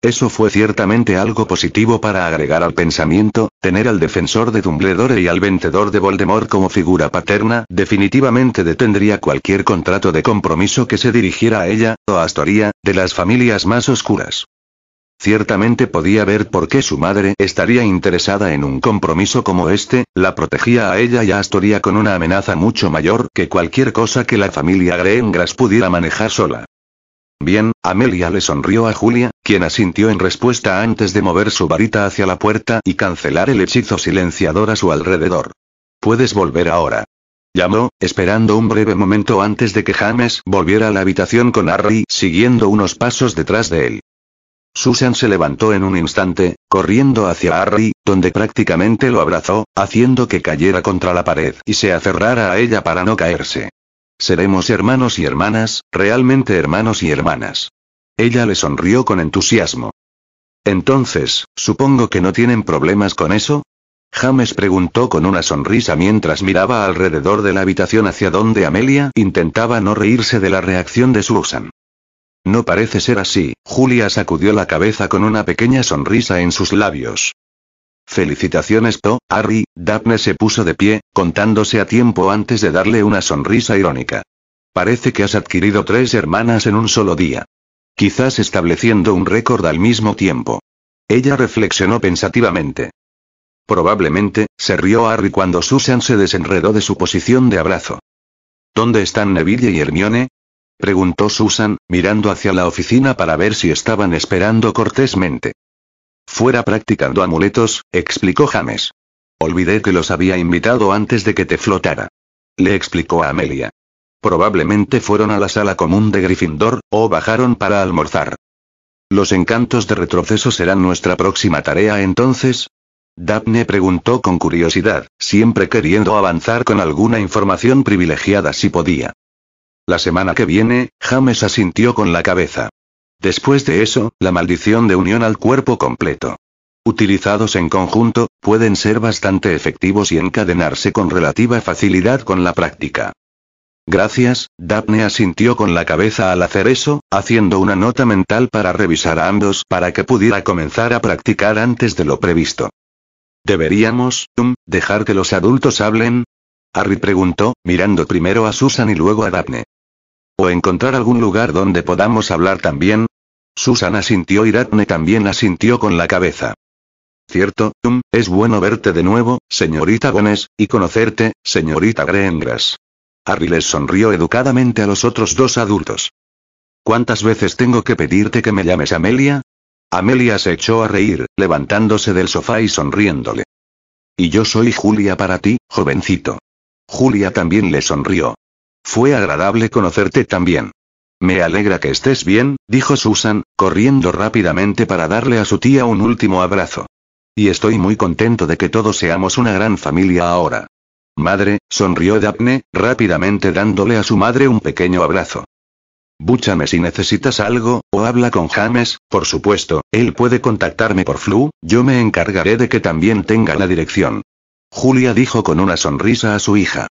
Eso fue ciertamente algo positivo para agregar al pensamiento, tener al defensor de Dumbledore y al vendedor de Voldemort como figura paterna definitivamente detendría cualquier contrato de compromiso que se dirigiera a ella, o a Astoria, de las familias más oscuras. Ciertamente podía ver por qué su madre estaría interesada en un compromiso como este, la protegía a ella y a Astoria con una amenaza mucho mayor que cualquier cosa que la familia Greengrass pudiera manejar sola. Bien, Amelia le sonrió a Julia, quien asintió en respuesta antes de mover su varita hacia la puerta y cancelar el hechizo silenciador a su alrededor. Puedes volver ahora. Llamó, esperando un breve momento antes de que James volviera a la habitación con Harry, siguiendo unos pasos detrás de él. Susan se levantó en un instante, corriendo hacia Harry, donde prácticamente lo abrazó, haciendo que cayera contra la pared y se aferrara a ella para no caerse. Seremos hermanos y hermanas, realmente hermanos y hermanas. Ella le sonrió con entusiasmo. Entonces, supongo que no tienen problemas con eso, James preguntó con una sonrisa mientras miraba alrededor de la habitación hacia donde Amelia intentaba no reírse de la reacción de Susan. No parece ser así, Julia sacudió la cabeza con una pequeña sonrisa en sus labios. Felicitaciones, To, Harry, Daphne se puso de pie, contándose a tiempo antes de darle una sonrisa irónica. Parece que has adquirido tres hermanas en un solo día. Quizás estableciendo un récord al mismo tiempo. Ella reflexionó pensativamente. Probablemente, se rió Harry cuando Susan se desenredó de su posición de abrazo. ¿Dónde están Neville y Hermione? preguntó Susan, mirando hacia la oficina para ver si estaban esperando cortésmente. Fuera practicando amuletos, explicó James. Olvidé que los había invitado antes de que te flotara. Le explicó a Amelia. Probablemente fueron a la sala común de Gryffindor, o bajaron para almorzar. ¿Los encantos de retroceso serán nuestra próxima tarea entonces? Daphne preguntó con curiosidad, siempre queriendo avanzar con alguna información privilegiada si podía. La semana que viene, James asintió con la cabeza. Después de eso, la maldición de unión al cuerpo completo. Utilizados en conjunto, pueden ser bastante efectivos y encadenarse con relativa facilidad con la práctica. Gracias, Daphne asintió con la cabeza al hacer eso, haciendo una nota mental para revisar a ambos para que pudiera comenzar a practicar antes de lo previsto. ¿Deberíamos, um, dejar que los adultos hablen? Harry preguntó, mirando primero a Susan y luego a Daphne. O encontrar algún lugar donde podamos hablar también, Susana asintió y Ratne también asintió con la cabeza. Cierto, es bueno verte de nuevo, señorita Bones, y conocerte, señorita Greengrass. Harry les sonrió educadamente a los otros dos adultos. ¿Cuántas veces tengo que pedirte que me llames Amelia? Amelia se echó a reír, levantándose del sofá y sonriéndole. Y yo soy Julia para ti, jovencito. Julia también le sonrió. Fue agradable conocerte también. Me alegra que estés bien, dijo Susan, corriendo rápidamente para darle a su tía un último abrazo. Y estoy muy contento de que todos seamos una gran familia ahora. Madre, sonrió Daphne, rápidamente dándole a su madre un pequeño abrazo. Búchame si necesitas algo, o habla con James, por supuesto, él puede contactarme por Flu, yo me encargaré de que también tenga la dirección. Julia dijo con una sonrisa a su hija.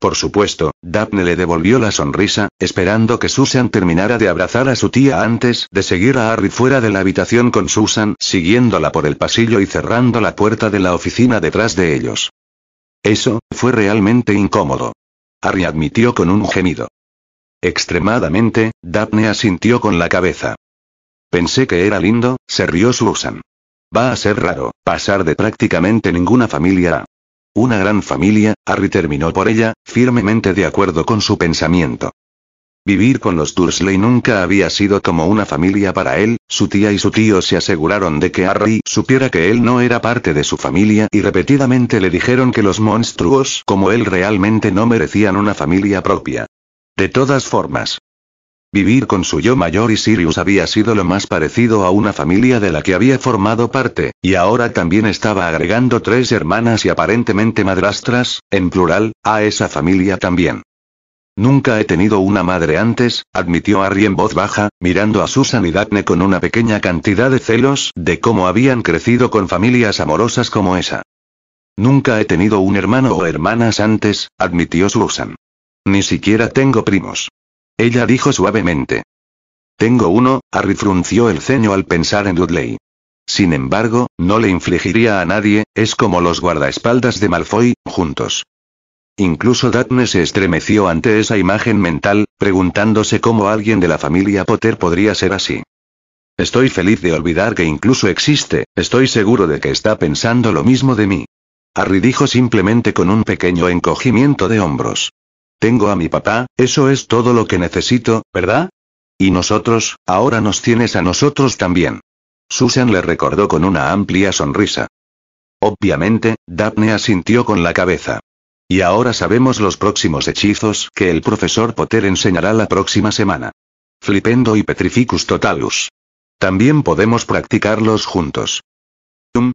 Por supuesto, Daphne le devolvió la sonrisa, esperando que Susan terminara de abrazar a su tía antes de seguir a Harry fuera de la habitación con Susan, siguiéndola por el pasillo y cerrando la puerta de la oficina detrás de ellos. Eso, fue realmente incómodo. Harry admitió con un gemido. Extremadamente, Daphne asintió con la cabeza. Pensé que era lindo, se rió Susan. Va a ser raro, pasar de prácticamente ninguna familia a una gran familia, Harry terminó por ella, firmemente de acuerdo con su pensamiento. Vivir con los Dursley nunca había sido como una familia para él, su tía y su tío se aseguraron de que Harry supiera que él no era parte de su familia y repetidamente le dijeron que los monstruos como él realmente no merecían una familia propia. De todas formas, Vivir con su yo mayor y Sirius había sido lo más parecido a una familia de la que había formado parte, y ahora también estaba agregando tres hermanas y aparentemente madrastras, en plural, a esa familia también. Nunca he tenido una madre antes, admitió Harry en voz baja, mirando a Susan y Daphne con una pequeña cantidad de celos de cómo habían crecido con familias amorosas como esa. Nunca he tenido un hermano o hermanas antes, admitió Susan. Ni siquiera tengo primos. Ella dijo suavemente. Tengo uno, Harry frunció el ceño al pensar en Dudley. Sin embargo, no le infligiría a nadie, es como los guardaespaldas de Malfoy, juntos. Incluso Daphne se estremeció ante esa imagen mental, preguntándose cómo alguien de la familia Potter podría ser así. Estoy feliz de olvidar que incluso existe, estoy seguro de que está pensando lo mismo de mí. Harry dijo simplemente con un pequeño encogimiento de hombros. Tengo a mi papá, eso es todo lo que necesito, ¿verdad? Y nosotros, ahora nos tienes a nosotros también. Susan le recordó con una amplia sonrisa. Obviamente, Daphne asintió con la cabeza. Y ahora sabemos los próximos hechizos que el profesor Potter enseñará la próxima semana. Flipendo y Petrificus Totalus. También podemos practicarlos juntos.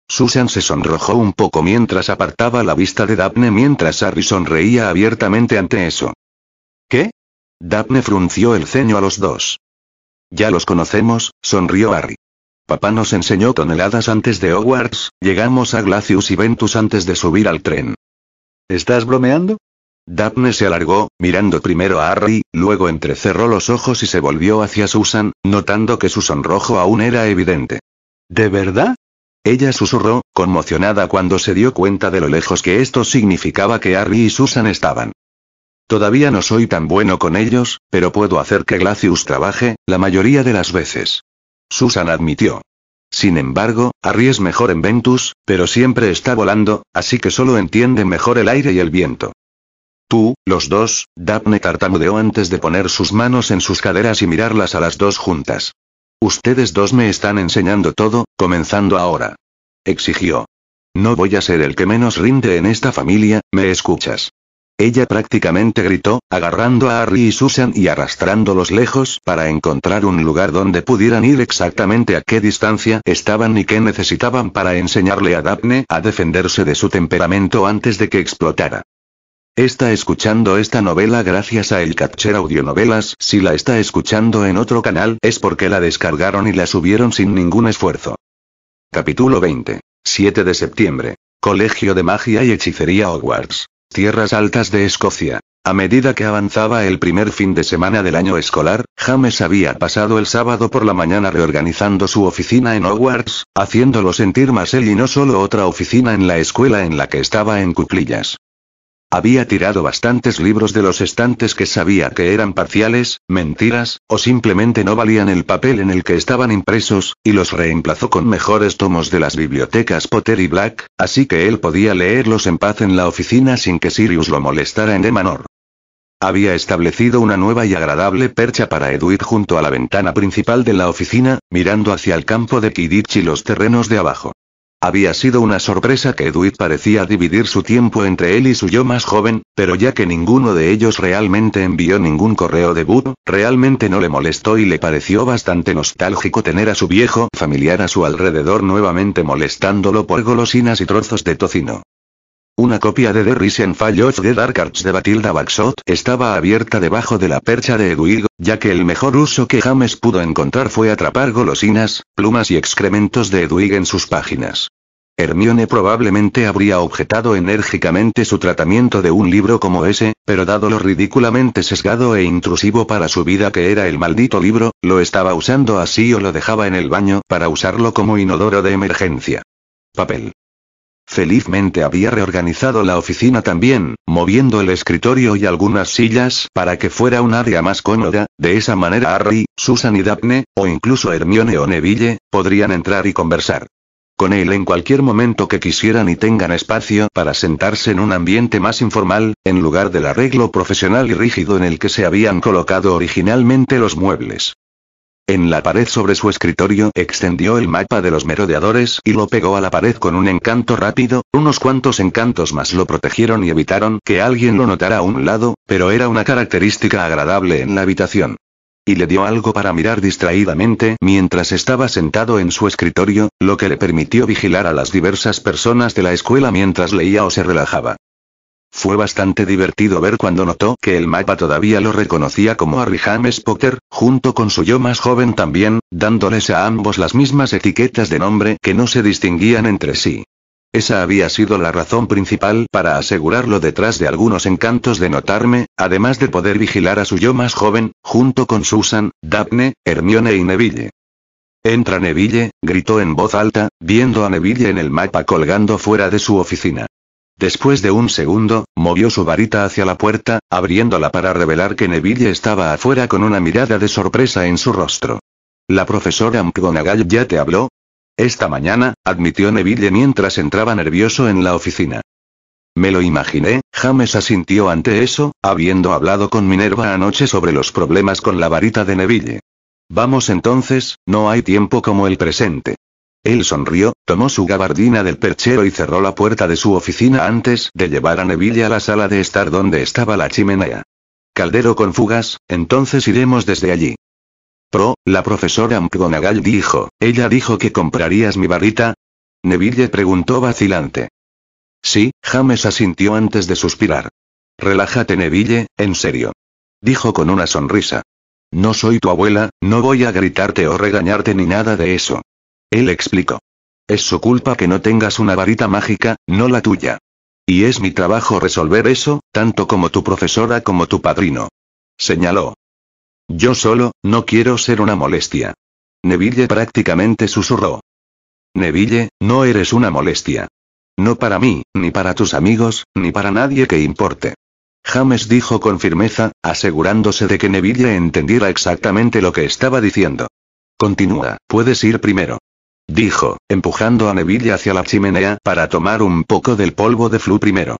Susan se sonrojó un poco mientras apartaba la vista de Daphne mientras Harry sonreía abiertamente ante eso. ¿Qué? Daphne frunció el ceño a los dos. Ya los conocemos, sonrió Harry. Papá nos enseñó toneladas antes de Hogwarts, llegamos a Glacius y Ventus antes de subir al tren. ¿Estás bromeando? Daphne se alargó, mirando primero a Harry, luego entrecerró los ojos y se volvió hacia Susan, notando que su sonrojo aún era evidente. ¿De verdad? Ella susurró, conmocionada cuando se dio cuenta de lo lejos que esto significaba que Harry y Susan estaban. Todavía no soy tan bueno con ellos, pero puedo hacer que Glacius trabaje, la mayoría de las veces. Susan admitió. Sin embargo, Harry es mejor en Ventus, pero siempre está volando, así que solo entiende mejor el aire y el viento. Tú, los dos, Daphne tartamudeó antes de poner sus manos en sus caderas y mirarlas a las dos juntas. Ustedes dos me están enseñando todo, comenzando ahora. Exigió. No voy a ser el que menos rinde en esta familia, ¿me escuchas? Ella prácticamente gritó, agarrando a Harry y Susan y arrastrándolos lejos para encontrar un lugar donde pudieran ir exactamente a qué distancia estaban y qué necesitaban para enseñarle a Daphne a defenderse de su temperamento antes de que explotara. Está escuchando esta novela gracias a El Catcher Audionovelas. Si la está escuchando en otro canal, es porque la descargaron y la subieron sin ningún esfuerzo. Capítulo 20. 7 de septiembre. Colegio de Magia y Hechicería Hogwarts. Tierras Altas de Escocia. A medida que avanzaba el primer fin de semana del año escolar, James había pasado el sábado por la mañana reorganizando su oficina en Hogwarts, haciéndolo sentir más él y no solo otra oficina en la escuela en la que estaba en cuclillas. Había tirado bastantes libros de los estantes que sabía que eran parciales, mentiras, o simplemente no valían el papel en el que estaban impresos, y los reemplazó con mejores tomos de las bibliotecas Potter y Black, así que él podía leerlos en paz en la oficina sin que Sirius lo molestara en Emanor. Había establecido una nueva y agradable percha para Edwin junto a la ventana principal de la oficina, mirando hacia el campo de Kidditch y los terrenos de abajo. Había sido una sorpresa que Edwitt parecía dividir su tiempo entre él y su yo más joven, pero ya que ninguno de ellos realmente envió ningún correo de Bud, realmente no le molestó y le pareció bastante nostálgico tener a su viejo familiar a su alrededor nuevamente molestándolo por golosinas y trozos de tocino. Una copia de The Risen Fall of Dark Arts de Batilda Baxot estaba abierta debajo de la percha de Edwig, ya que el mejor uso que James pudo encontrar fue atrapar golosinas, plumas y excrementos de Edwig en sus páginas. Hermione probablemente habría objetado enérgicamente su tratamiento de un libro como ese, pero dado lo ridículamente sesgado e intrusivo para su vida que era el maldito libro, lo estaba usando así o lo dejaba en el baño para usarlo como inodoro de emergencia. Papel. Felizmente había reorganizado la oficina también, moviendo el escritorio y algunas sillas para que fuera un área más cómoda, de esa manera Harry, Susan y Daphne, o incluso Hermione o Neville, podrían entrar y conversar con él en cualquier momento que quisieran y tengan espacio para sentarse en un ambiente más informal, en lugar del arreglo profesional y rígido en el que se habían colocado originalmente los muebles. En la pared sobre su escritorio extendió el mapa de los merodeadores y lo pegó a la pared con un encanto rápido, unos cuantos encantos más lo protegieron y evitaron que alguien lo notara a un lado, pero era una característica agradable en la habitación. Y le dio algo para mirar distraídamente mientras estaba sentado en su escritorio, lo que le permitió vigilar a las diversas personas de la escuela mientras leía o se relajaba. Fue bastante divertido ver cuando notó que el mapa todavía lo reconocía como Harry James Potter, junto con su yo más joven también, dándoles a ambos las mismas etiquetas de nombre que no se distinguían entre sí. Esa había sido la razón principal para asegurarlo detrás de algunos encantos de notarme, además de poder vigilar a su yo más joven, junto con Susan, Daphne, Hermione y Neville. Entra Neville, gritó en voz alta, viendo a Neville en el mapa colgando fuera de su oficina. Después de un segundo, movió su varita hacia la puerta, abriéndola para revelar que Neville estaba afuera con una mirada de sorpresa en su rostro. ¿La profesora McGonagall ya te habló? Esta mañana, admitió Neville mientras entraba nervioso en la oficina. Me lo imaginé, James asintió ante eso, habiendo hablado con Minerva anoche sobre los problemas con la varita de Neville. Vamos entonces, no hay tiempo como el presente. Él sonrió, tomó su gabardina del perchero y cerró la puerta de su oficina antes de llevar a Neville a la sala de estar donde estaba la chimenea. Caldero con fugas, entonces iremos desde allí. Pro, la profesora McGonagall dijo, ella dijo que comprarías mi barrita. Neville preguntó vacilante. Sí, James asintió antes de suspirar. Relájate Neville, en serio. Dijo con una sonrisa. No soy tu abuela, no voy a gritarte o regañarte ni nada de eso. Él explicó. Es su culpa que no tengas una varita mágica, no la tuya. Y es mi trabajo resolver eso, tanto como tu profesora como tu padrino. Señaló. Yo solo, no quiero ser una molestia. Neville prácticamente susurró. Neville, no eres una molestia. No para mí, ni para tus amigos, ni para nadie que importe. James dijo con firmeza, asegurándose de que Neville entendiera exactamente lo que estaba diciendo. Continúa, puedes ir primero. Dijo, empujando a Neville hacia la chimenea para tomar un poco del polvo de flu primero.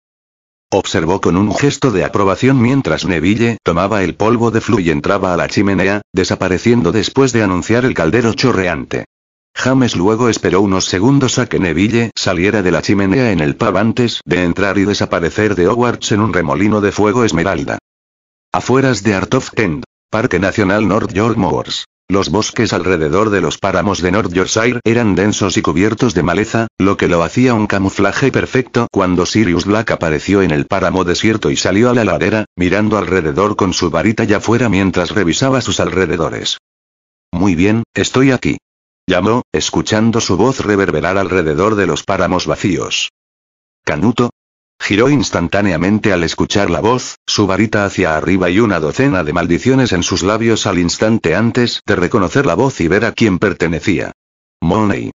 Observó con un gesto de aprobación mientras Neville tomaba el polvo de flu y entraba a la chimenea, desapareciendo después de anunciar el caldero chorreante. James luego esperó unos segundos a que Neville saliera de la chimenea en el pub antes de entrar y desaparecer de Hogwarts en un remolino de fuego esmeralda. Afueras de Art Parque Nacional North York Moors. Los bosques alrededor de los páramos de North Yorkshire eran densos y cubiertos de maleza, lo que lo hacía un camuflaje perfecto cuando Sirius Black apareció en el páramo desierto y salió a la ladera, mirando alrededor con su varita ya fuera mientras revisaba sus alrededores. Muy bien, estoy aquí. Llamó, escuchando su voz reverberar alrededor de los páramos vacíos. Canuto, Giró instantáneamente al escuchar la voz, su varita hacia arriba y una docena de maldiciones en sus labios al instante antes de reconocer la voz y ver a quién pertenecía. Money.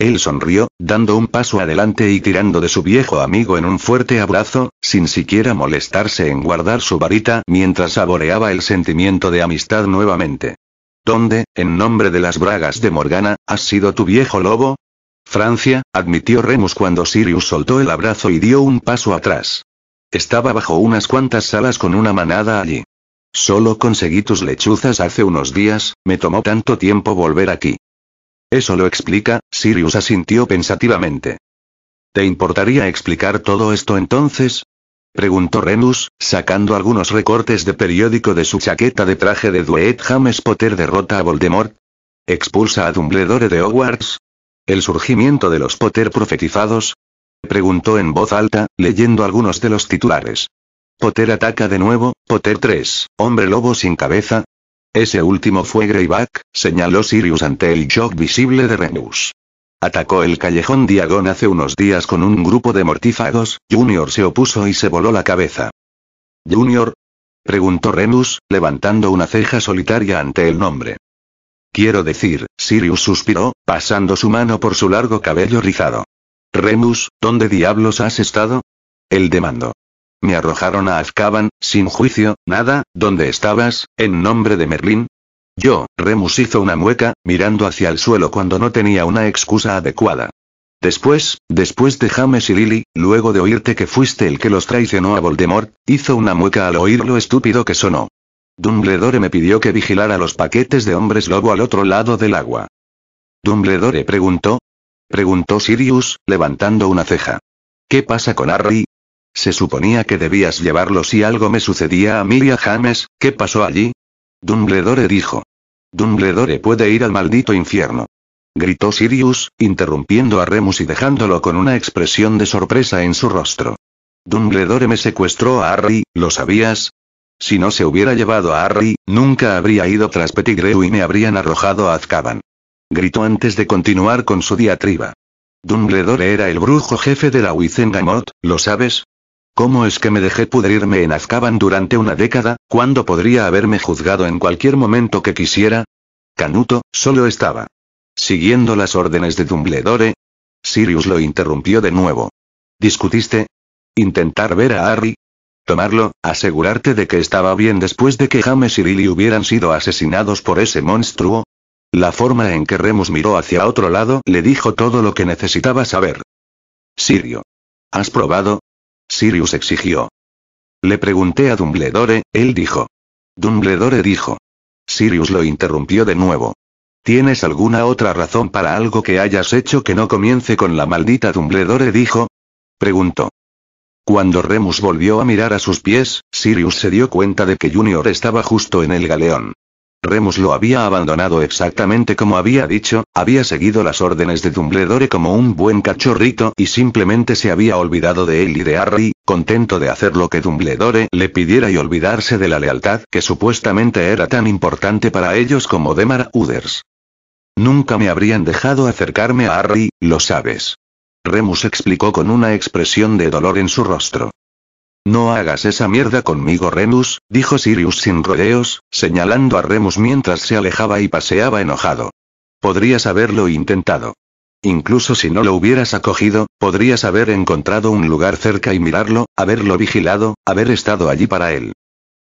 Él sonrió, dando un paso adelante y tirando de su viejo amigo en un fuerte abrazo, sin siquiera molestarse en guardar su varita mientras saboreaba el sentimiento de amistad nuevamente. ¿Dónde, en nombre de las bragas de Morgana, has sido tu viejo lobo? Francia, admitió Remus cuando Sirius soltó el abrazo y dio un paso atrás. Estaba bajo unas cuantas salas con una manada allí. Solo conseguí tus lechuzas hace unos días, me tomó tanto tiempo volver aquí. Eso lo explica, Sirius asintió pensativamente. ¿Te importaría explicar todo esto entonces? Preguntó Remus, sacando algunos recortes de periódico de su chaqueta de traje de Duet James Potter derrota a Voldemort. Expulsa a Dumbledore de Hogwarts, ¿El surgimiento de los Potter profetizados? Preguntó en voz alta, leyendo algunos de los titulares. Potter ataca de nuevo, Potter 3, hombre lobo sin cabeza. Ese último fue Greyback, señaló Sirius ante el shock visible de Renus. Atacó el callejón Diagon hace unos días con un grupo de mortífagos, Junior se opuso y se voló la cabeza. ¿Junior? preguntó Renus, levantando una ceja solitaria ante el nombre. Quiero decir, Sirius suspiró, pasando su mano por su largo cabello rizado. Remus, ¿dónde diablos has estado? El demandó. Me arrojaron a Azkaban, sin juicio, nada, ¿dónde estabas, en nombre de Merlín? Yo, Remus hizo una mueca, mirando hacia el suelo cuando no tenía una excusa adecuada. Después, después de James y Lily, luego de oírte que fuiste el que los traicionó a Voldemort, hizo una mueca al oír lo estúpido que sonó. Dumbledore me pidió que vigilara los paquetes de hombres lobo al otro lado del agua. Dumbledore preguntó. Preguntó Sirius, levantando una ceja. ¿Qué pasa con Harry? Se suponía que debías llevarlo si algo me sucedía a Miriam James, ¿qué pasó allí? Dumbledore dijo. Dumbledore puede ir al maldito infierno. Gritó Sirius, interrumpiendo a Remus y dejándolo con una expresión de sorpresa en su rostro. Dumbledore me secuestró a Harry, ¿lo sabías? Si no se hubiera llevado a Harry, nunca habría ido tras Pettigrew y me habrían arrojado a Azkaban. Gritó antes de continuar con su diatriba. Dumbledore era el brujo jefe de la Wizengamot, ¿lo sabes? ¿Cómo es que me dejé pudrirme en Azkaban durante una década, cuando podría haberme juzgado en cualquier momento que quisiera? Canuto, solo estaba. Siguiendo las órdenes de Dumbledore. Sirius lo interrumpió de nuevo. ¿Discutiste? Intentar ver a Harry, Tomarlo, asegurarte de que estaba bien después de que James y Lily hubieran sido asesinados por ese monstruo. La forma en que Remus miró hacia otro lado le dijo todo lo que necesitaba saber. Sirio. ¿Has probado? Sirius exigió. Le pregunté a Dumbledore, él dijo. Dumbledore dijo. Sirius lo interrumpió de nuevo. ¿Tienes alguna otra razón para algo que hayas hecho que no comience con la maldita Dumbledore dijo? Preguntó. Cuando Remus volvió a mirar a sus pies, Sirius se dio cuenta de que Junior estaba justo en el galeón. Remus lo había abandonado exactamente como había dicho, había seguido las órdenes de Dumbledore como un buen cachorrito y simplemente se había olvidado de él y de Harry, contento de hacer lo que Dumbledore le pidiera y olvidarse de la lealtad que supuestamente era tan importante para ellos como Demara Uders. Nunca me habrían dejado acercarme a Harry, lo sabes. Remus explicó con una expresión de dolor en su rostro. No hagas esa mierda conmigo, Remus, dijo Sirius sin rodeos, señalando a Remus mientras se alejaba y paseaba enojado. Podrías haberlo intentado. Incluso si no lo hubieras acogido, podrías haber encontrado un lugar cerca y mirarlo, haberlo vigilado, haber estado allí para él.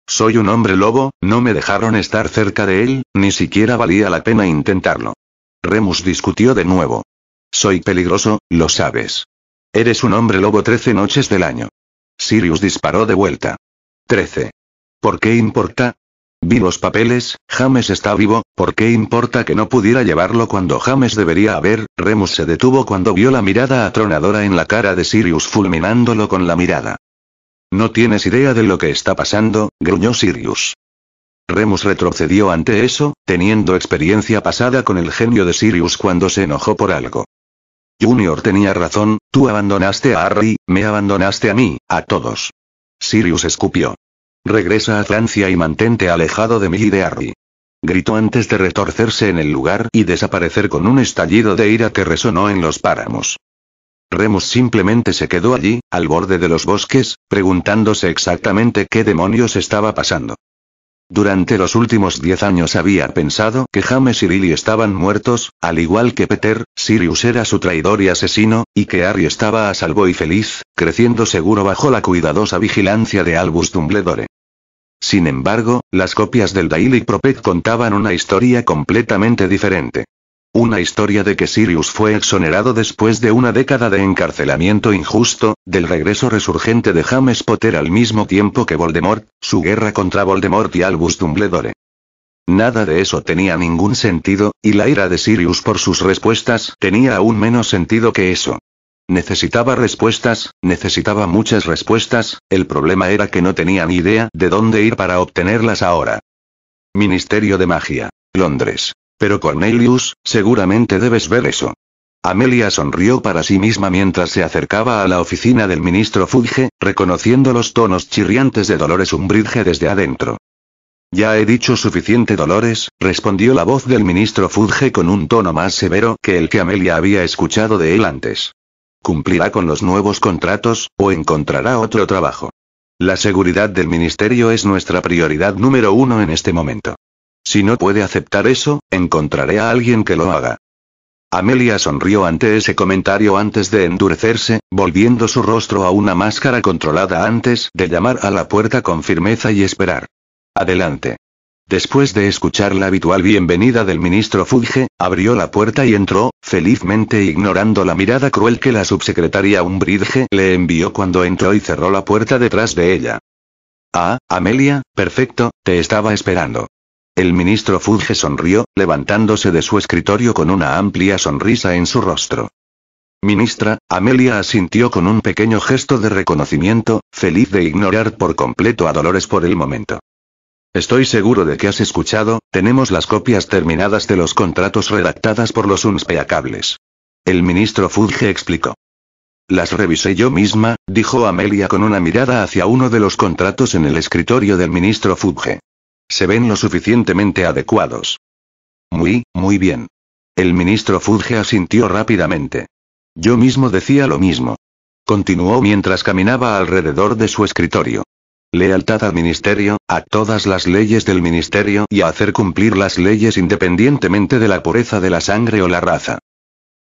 Soy un hombre lobo, no me dejaron estar cerca de él, ni siquiera valía la pena intentarlo. Remus discutió de nuevo. Soy peligroso, lo sabes. Eres un hombre lobo trece noches del año. Sirius disparó de vuelta. Trece. ¿Por qué importa? Vi los papeles, James está vivo, ¿por qué importa que no pudiera llevarlo cuando James debería haber? Remus se detuvo cuando vio la mirada atronadora en la cara de Sirius fulminándolo con la mirada. No tienes idea de lo que está pasando, gruñó Sirius. Remus retrocedió ante eso, teniendo experiencia pasada con el genio de Sirius cuando se enojó por algo. Junior tenía razón, tú abandonaste a Harry, me abandonaste a mí, a todos. Sirius escupió. Regresa a Francia y mantente alejado de mí y de Harry. Gritó antes de retorcerse en el lugar y desaparecer con un estallido de ira que resonó en los páramos. Remus simplemente se quedó allí, al borde de los bosques, preguntándose exactamente qué demonios estaba pasando. Durante los últimos diez años había pensado que James y Lily estaban muertos, al igual que Peter, Sirius era su traidor y asesino, y que Harry estaba a salvo y feliz, creciendo seguro bajo la cuidadosa vigilancia de Albus Dumbledore. Sin embargo, las copias del Daily Prophet contaban una historia completamente diferente. Una historia de que Sirius fue exonerado después de una década de encarcelamiento injusto, del regreso resurgente de James Potter al mismo tiempo que Voldemort, su guerra contra Voldemort y Albus Dumbledore. Nada de eso tenía ningún sentido, y la ira de Sirius por sus respuestas tenía aún menos sentido que eso. Necesitaba respuestas, necesitaba muchas respuestas, el problema era que no tenía ni idea de dónde ir para obtenerlas ahora. Ministerio de Magia. Londres. Pero Cornelius, seguramente debes ver eso. Amelia sonrió para sí misma mientras se acercaba a la oficina del ministro Fudge, reconociendo los tonos chirriantes de Dolores Umbridge desde adentro. Ya he dicho suficiente Dolores, respondió la voz del ministro Fudge con un tono más severo que el que Amelia había escuchado de él antes. Cumplirá con los nuevos contratos, o encontrará otro trabajo. La seguridad del ministerio es nuestra prioridad número uno en este momento. Si no puede aceptar eso, encontraré a alguien que lo haga. Amelia sonrió ante ese comentario antes de endurecerse, volviendo su rostro a una máscara controlada antes de llamar a la puerta con firmeza y esperar. Adelante. Después de escuchar la habitual bienvenida del ministro Fudge, abrió la puerta y entró, felizmente ignorando la mirada cruel que la subsecretaria Umbridge le envió cuando entró y cerró la puerta detrás de ella. Ah, Amelia, perfecto, te estaba esperando. El ministro Fudge sonrió, levantándose de su escritorio con una amplia sonrisa en su rostro. Ministra, Amelia asintió con un pequeño gesto de reconocimiento, feliz de ignorar por completo a Dolores por el momento. Estoy seguro de que has escuchado, tenemos las copias terminadas de los contratos redactadas por los unspeacables. El ministro Fudge explicó. Las revisé yo misma, dijo Amelia con una mirada hacia uno de los contratos en el escritorio del ministro Fudge. Se ven lo suficientemente adecuados. Muy, muy bien. El ministro Fudge asintió rápidamente. Yo mismo decía lo mismo. Continuó mientras caminaba alrededor de su escritorio. Lealtad al ministerio, a todas las leyes del ministerio y a hacer cumplir las leyes independientemente de la pureza de la sangre o la raza.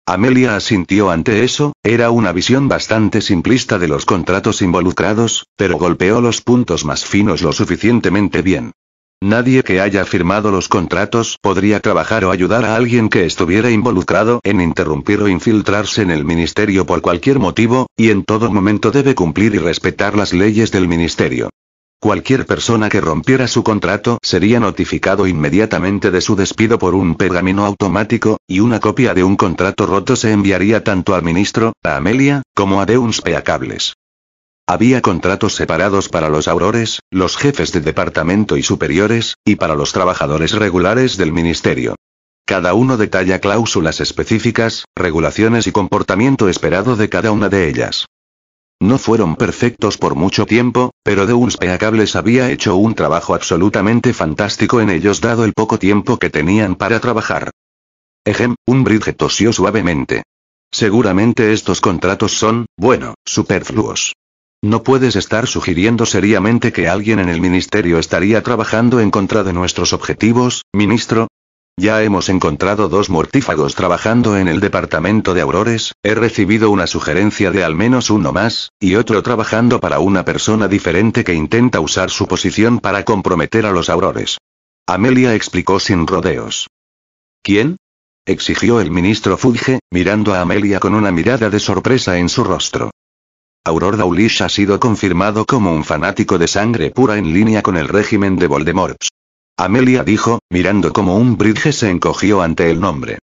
Amelia asintió ante eso, era una visión bastante simplista de los contratos involucrados, pero golpeó los puntos más finos lo suficientemente bien. Nadie que haya firmado los contratos podría trabajar o ayudar a alguien que estuviera involucrado en interrumpir o infiltrarse en el ministerio por cualquier motivo, y en todo momento debe cumplir y respetar las leyes del ministerio. Cualquier persona que rompiera su contrato sería notificado inmediatamente de su despido por un pergamino automático, y una copia de un contrato roto se enviaría tanto al ministro, a Amelia, como a Deuns Peacables. Había contratos separados para los aurores, los jefes de departamento y superiores, y para los trabajadores regulares del ministerio. Cada uno detalla cláusulas específicas, regulaciones y comportamiento esperado de cada una de ellas. No fueron perfectos por mucho tiempo, pero de había hecho un trabajo absolutamente fantástico en ellos dado el poco tiempo que tenían para trabajar. Ejem, un bridge tosió suavemente. Seguramente estos contratos son, bueno, superfluos. No puedes estar sugiriendo seriamente que alguien en el ministerio estaría trabajando en contra de nuestros objetivos, ministro. Ya hemos encontrado dos mortífagos trabajando en el departamento de aurores, he recibido una sugerencia de al menos uno más, y otro trabajando para una persona diferente que intenta usar su posición para comprometer a los aurores. Amelia explicó sin rodeos. ¿Quién? exigió el ministro Fudge, mirando a Amelia con una mirada de sorpresa en su rostro. Auror Daulish ha sido confirmado como un fanático de sangre pura en línea con el régimen de Voldemort. Amelia dijo, mirando como un bridge se encogió ante el nombre.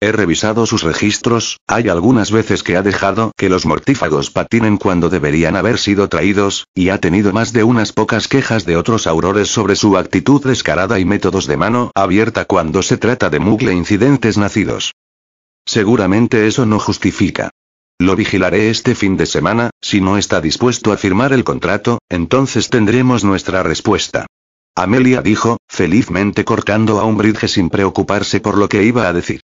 He revisado sus registros, hay algunas veces que ha dejado que los mortífagos patinen cuando deberían haber sido traídos, y ha tenido más de unas pocas quejas de otros aurores sobre su actitud descarada y métodos de mano abierta cuando se trata de mugle incidentes nacidos. Seguramente eso no justifica. Lo vigilaré este fin de semana, si no está dispuesto a firmar el contrato, entonces tendremos nuestra respuesta. Amelia dijo, felizmente cortando a un bridge sin preocuparse por lo que iba a decir.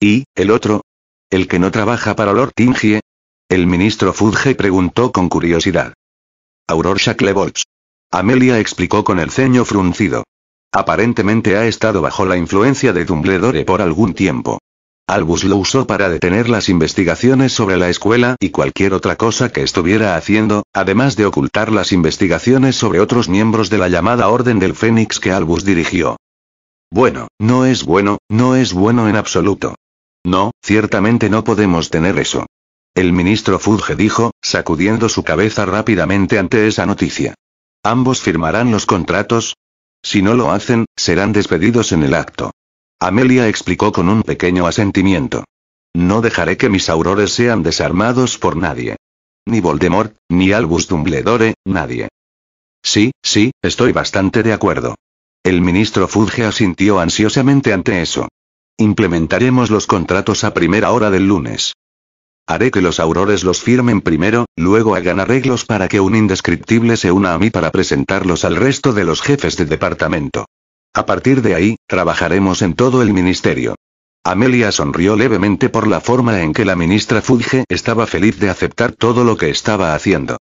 ¿Y, el otro? ¿El que no trabaja para Lord Tingie? El ministro Fudge preguntó con curiosidad. Auror Shacklebolt. Amelia explicó con el ceño fruncido. Aparentemente ha estado bajo la influencia de Dumbledore por algún tiempo. Albus lo usó para detener las investigaciones sobre la escuela y cualquier otra cosa que estuviera haciendo, además de ocultar las investigaciones sobre otros miembros de la llamada Orden del Fénix que Albus dirigió. Bueno, no es bueno, no es bueno en absoluto. No, ciertamente no podemos tener eso. El ministro Fudge dijo, sacudiendo su cabeza rápidamente ante esa noticia. ¿Ambos firmarán los contratos? Si no lo hacen, serán despedidos en el acto. Amelia explicó con un pequeño asentimiento. No dejaré que mis aurores sean desarmados por nadie. Ni Voldemort, ni Albus Dumbledore, nadie. Sí, sí, estoy bastante de acuerdo. El ministro Fudge asintió ansiosamente ante eso. Implementaremos los contratos a primera hora del lunes. Haré que los aurores los firmen primero, luego hagan arreglos para que un indescriptible se una a mí para presentarlos al resto de los jefes de departamento. A partir de ahí, trabajaremos en todo el ministerio. Amelia sonrió levemente por la forma en que la ministra Fudge estaba feliz de aceptar todo lo que estaba haciendo.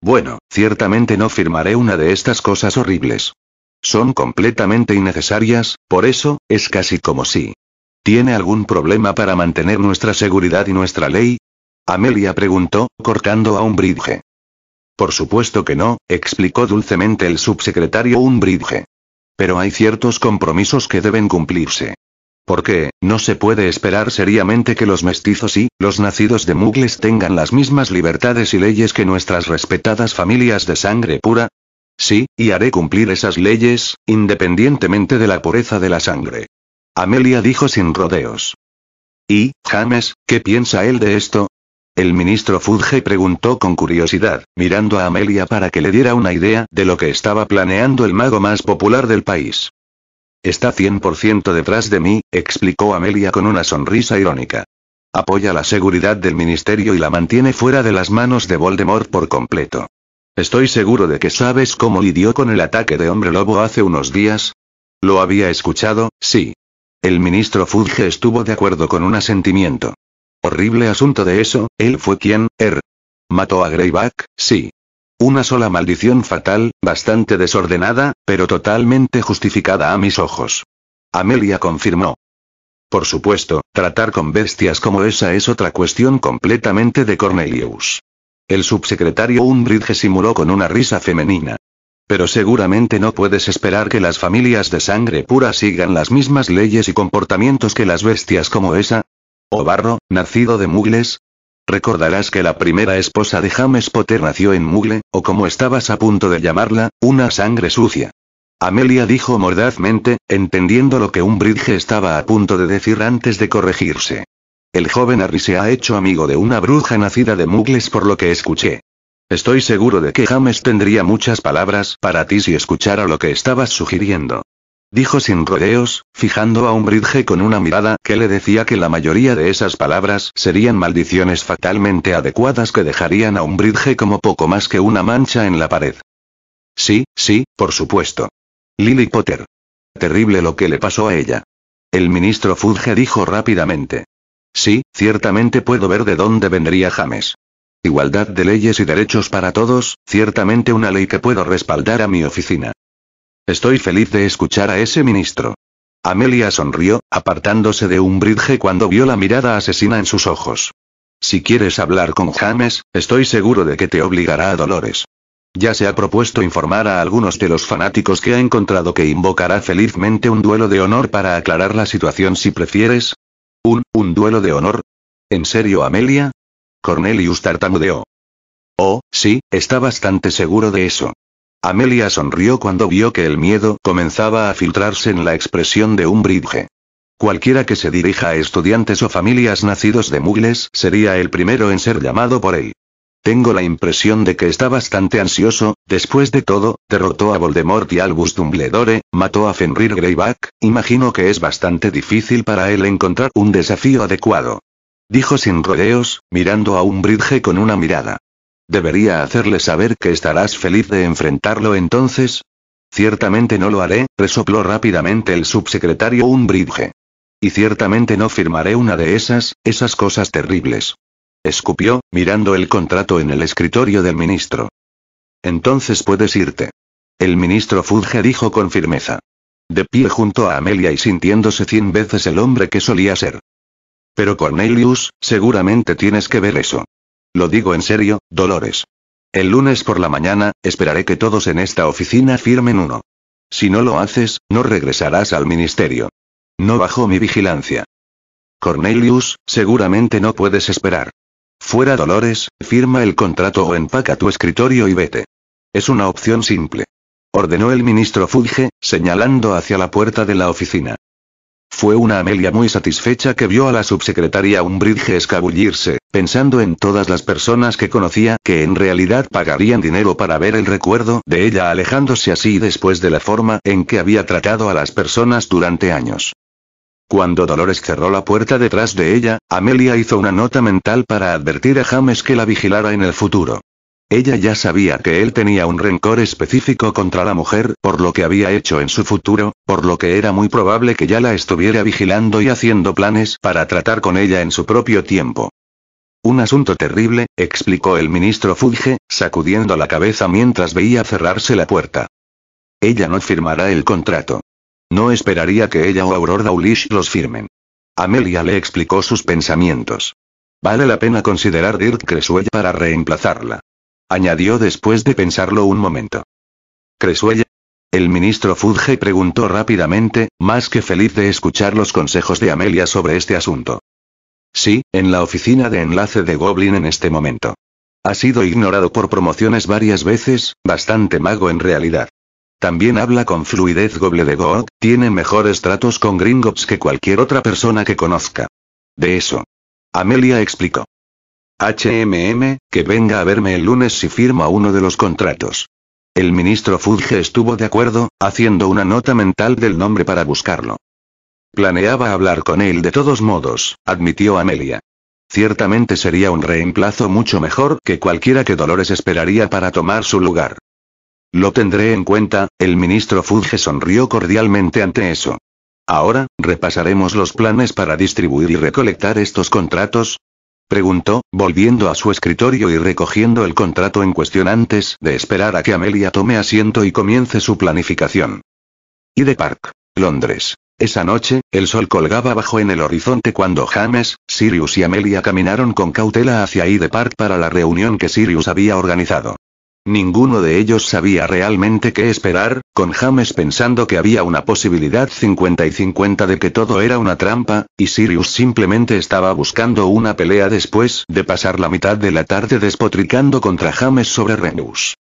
Bueno, ciertamente no firmaré una de estas cosas horribles. Son completamente innecesarias, por eso, es casi como si. ¿Tiene algún problema para mantener nuestra seguridad y nuestra ley? Amelia preguntó, cortando a Umbridge. Por supuesto que no, explicó dulcemente el subsecretario Umbridge. Pero hay ciertos compromisos que deben cumplirse. ¿Por qué, no se puede esperar seriamente que los mestizos y, los nacidos de mugles tengan las mismas libertades y leyes que nuestras respetadas familias de sangre pura. Sí, y haré cumplir esas leyes, independientemente de la pureza de la sangre. Amelia dijo sin rodeos. ¿Y, James, qué piensa él de esto? El ministro Fudge preguntó con curiosidad, mirando a Amelia para que le diera una idea de lo que estaba planeando el mago más popular del país. Está 100% detrás de mí, explicó Amelia con una sonrisa irónica. Apoya la seguridad del ministerio y la mantiene fuera de las manos de Voldemort por completo. Estoy seguro de que sabes cómo lidió con el ataque de hombre lobo hace unos días. Lo había escuchado, sí. El ministro Fudge estuvo de acuerdo con un asentimiento. Horrible asunto de eso, él fue quien, er. Mató a Greyback, sí. Una sola maldición fatal, bastante desordenada, pero totalmente justificada a mis ojos. Amelia confirmó. Por supuesto, tratar con bestias como esa es otra cuestión completamente de Cornelius. El subsecretario Umbridge simuló con una risa femenina. Pero seguramente no puedes esperar que las familias de sangre pura sigan las mismas leyes y comportamientos que las bestias como esa, o oh barro, nacido de Mugles. Recordarás que la primera esposa de James Potter nació en Mugle, o como estabas a punto de llamarla, una sangre sucia. Amelia dijo mordazmente, entendiendo lo que un bridge estaba a punto de decir antes de corregirse. El joven Harry se ha hecho amigo de una bruja nacida de Mugles por lo que escuché. Estoy seguro de que James tendría muchas palabras para ti si escuchara lo que estabas sugiriendo dijo sin rodeos, fijando a Umbridge con una mirada que le decía que la mayoría de esas palabras serían maldiciones fatalmente adecuadas que dejarían a Umbridge como poco más que una mancha en la pared. Sí, sí, por supuesto. Lily Potter. Terrible lo que le pasó a ella. El ministro Fudge dijo rápidamente. Sí, ciertamente puedo ver de dónde vendría James. Igualdad de leyes y derechos para todos, ciertamente una ley que puedo respaldar a mi oficina. Estoy feliz de escuchar a ese ministro. Amelia sonrió, apartándose de un bridge cuando vio la mirada asesina en sus ojos. Si quieres hablar con James, estoy seguro de que te obligará a Dolores. Ya se ha propuesto informar a algunos de los fanáticos que ha encontrado que invocará felizmente un duelo de honor para aclarar la situación si prefieres. ¿Un, un duelo de honor? ¿En serio, Amelia? Cornelius tartamudeó. Oh, sí, está bastante seguro de eso. Amelia sonrió cuando vio que el miedo comenzaba a filtrarse en la expresión de un bridge. Cualquiera que se dirija a estudiantes o familias nacidos de mugles sería el primero en ser llamado por él. Tengo la impresión de que está bastante ansioso, después de todo, derrotó a Voldemort y Albus Dumbledore, mató a Fenrir Greyback, imagino que es bastante difícil para él encontrar un desafío adecuado. Dijo sin rodeos, mirando a un bridge con una mirada. Debería hacerle saber que estarás feliz de enfrentarlo entonces. Ciertamente no lo haré, resopló rápidamente el subsecretario Umbridge. Y ciertamente no firmaré una de esas, esas cosas terribles. Escupió, mirando el contrato en el escritorio del ministro. Entonces puedes irte. El ministro Fudge dijo con firmeza. De pie junto a Amelia y sintiéndose cien veces el hombre que solía ser. Pero Cornelius, seguramente tienes que ver eso. Lo digo en serio, Dolores. El lunes por la mañana, esperaré que todos en esta oficina firmen uno. Si no lo haces, no regresarás al ministerio. No bajo mi vigilancia. Cornelius, seguramente no puedes esperar. Fuera Dolores, firma el contrato o empaca tu escritorio y vete. Es una opción simple. Ordenó el ministro Fudge, señalando hacia la puerta de la oficina. Fue una Amelia muy satisfecha que vio a la subsecretaria Umbridge escabullirse, pensando en todas las personas que conocía que en realidad pagarían dinero para ver el recuerdo de ella alejándose así después de la forma en que había tratado a las personas durante años. Cuando Dolores cerró la puerta detrás de ella, Amelia hizo una nota mental para advertir a James que la vigilara en el futuro. Ella ya sabía que él tenía un rencor específico contra la mujer, por lo que había hecho en su futuro, por lo que era muy probable que ya la estuviera vigilando y haciendo planes para tratar con ella en su propio tiempo. Un asunto terrible, explicó el ministro Fuge, sacudiendo la cabeza mientras veía cerrarse la puerta. Ella no firmará el contrato. No esperaría que ella o Aurora Ulish los firmen. Amelia le explicó sus pensamientos. Vale la pena considerar Dirk Creswell para reemplazarla añadió después de pensarlo un momento. Cresuella. El ministro Fudge preguntó rápidamente, más que feliz de escuchar los consejos de Amelia sobre este asunto. Sí, en la oficina de enlace de Goblin en este momento. Ha sido ignorado por promociones varias veces, bastante mago en realidad. También habla con fluidez goble de Goog, tiene mejores tratos con Gringotts que cualquier otra persona que conozca. De eso. Amelia explicó. HMM, que venga a verme el lunes si firma uno de los contratos. El ministro Fudge estuvo de acuerdo, haciendo una nota mental del nombre para buscarlo. Planeaba hablar con él de todos modos, admitió Amelia. Ciertamente sería un reemplazo mucho mejor que cualquiera que Dolores esperaría para tomar su lugar. Lo tendré en cuenta, el ministro Fudge sonrió cordialmente ante eso. Ahora, repasaremos los planes para distribuir y recolectar estos contratos, preguntó, volviendo a su escritorio y recogiendo el contrato en cuestión antes de esperar a que Amelia tome asiento y comience su planificación. Y de Park, Londres. Esa noche, el sol colgaba bajo en el horizonte cuando James, Sirius y Amelia caminaron con cautela hacia Hyde Park para la reunión que Sirius había organizado. Ninguno de ellos sabía realmente qué esperar, con James pensando que había una posibilidad 50 y 50 de que todo era una trampa, y Sirius simplemente estaba buscando una pelea después de pasar la mitad de la tarde despotricando contra James sobre Renus.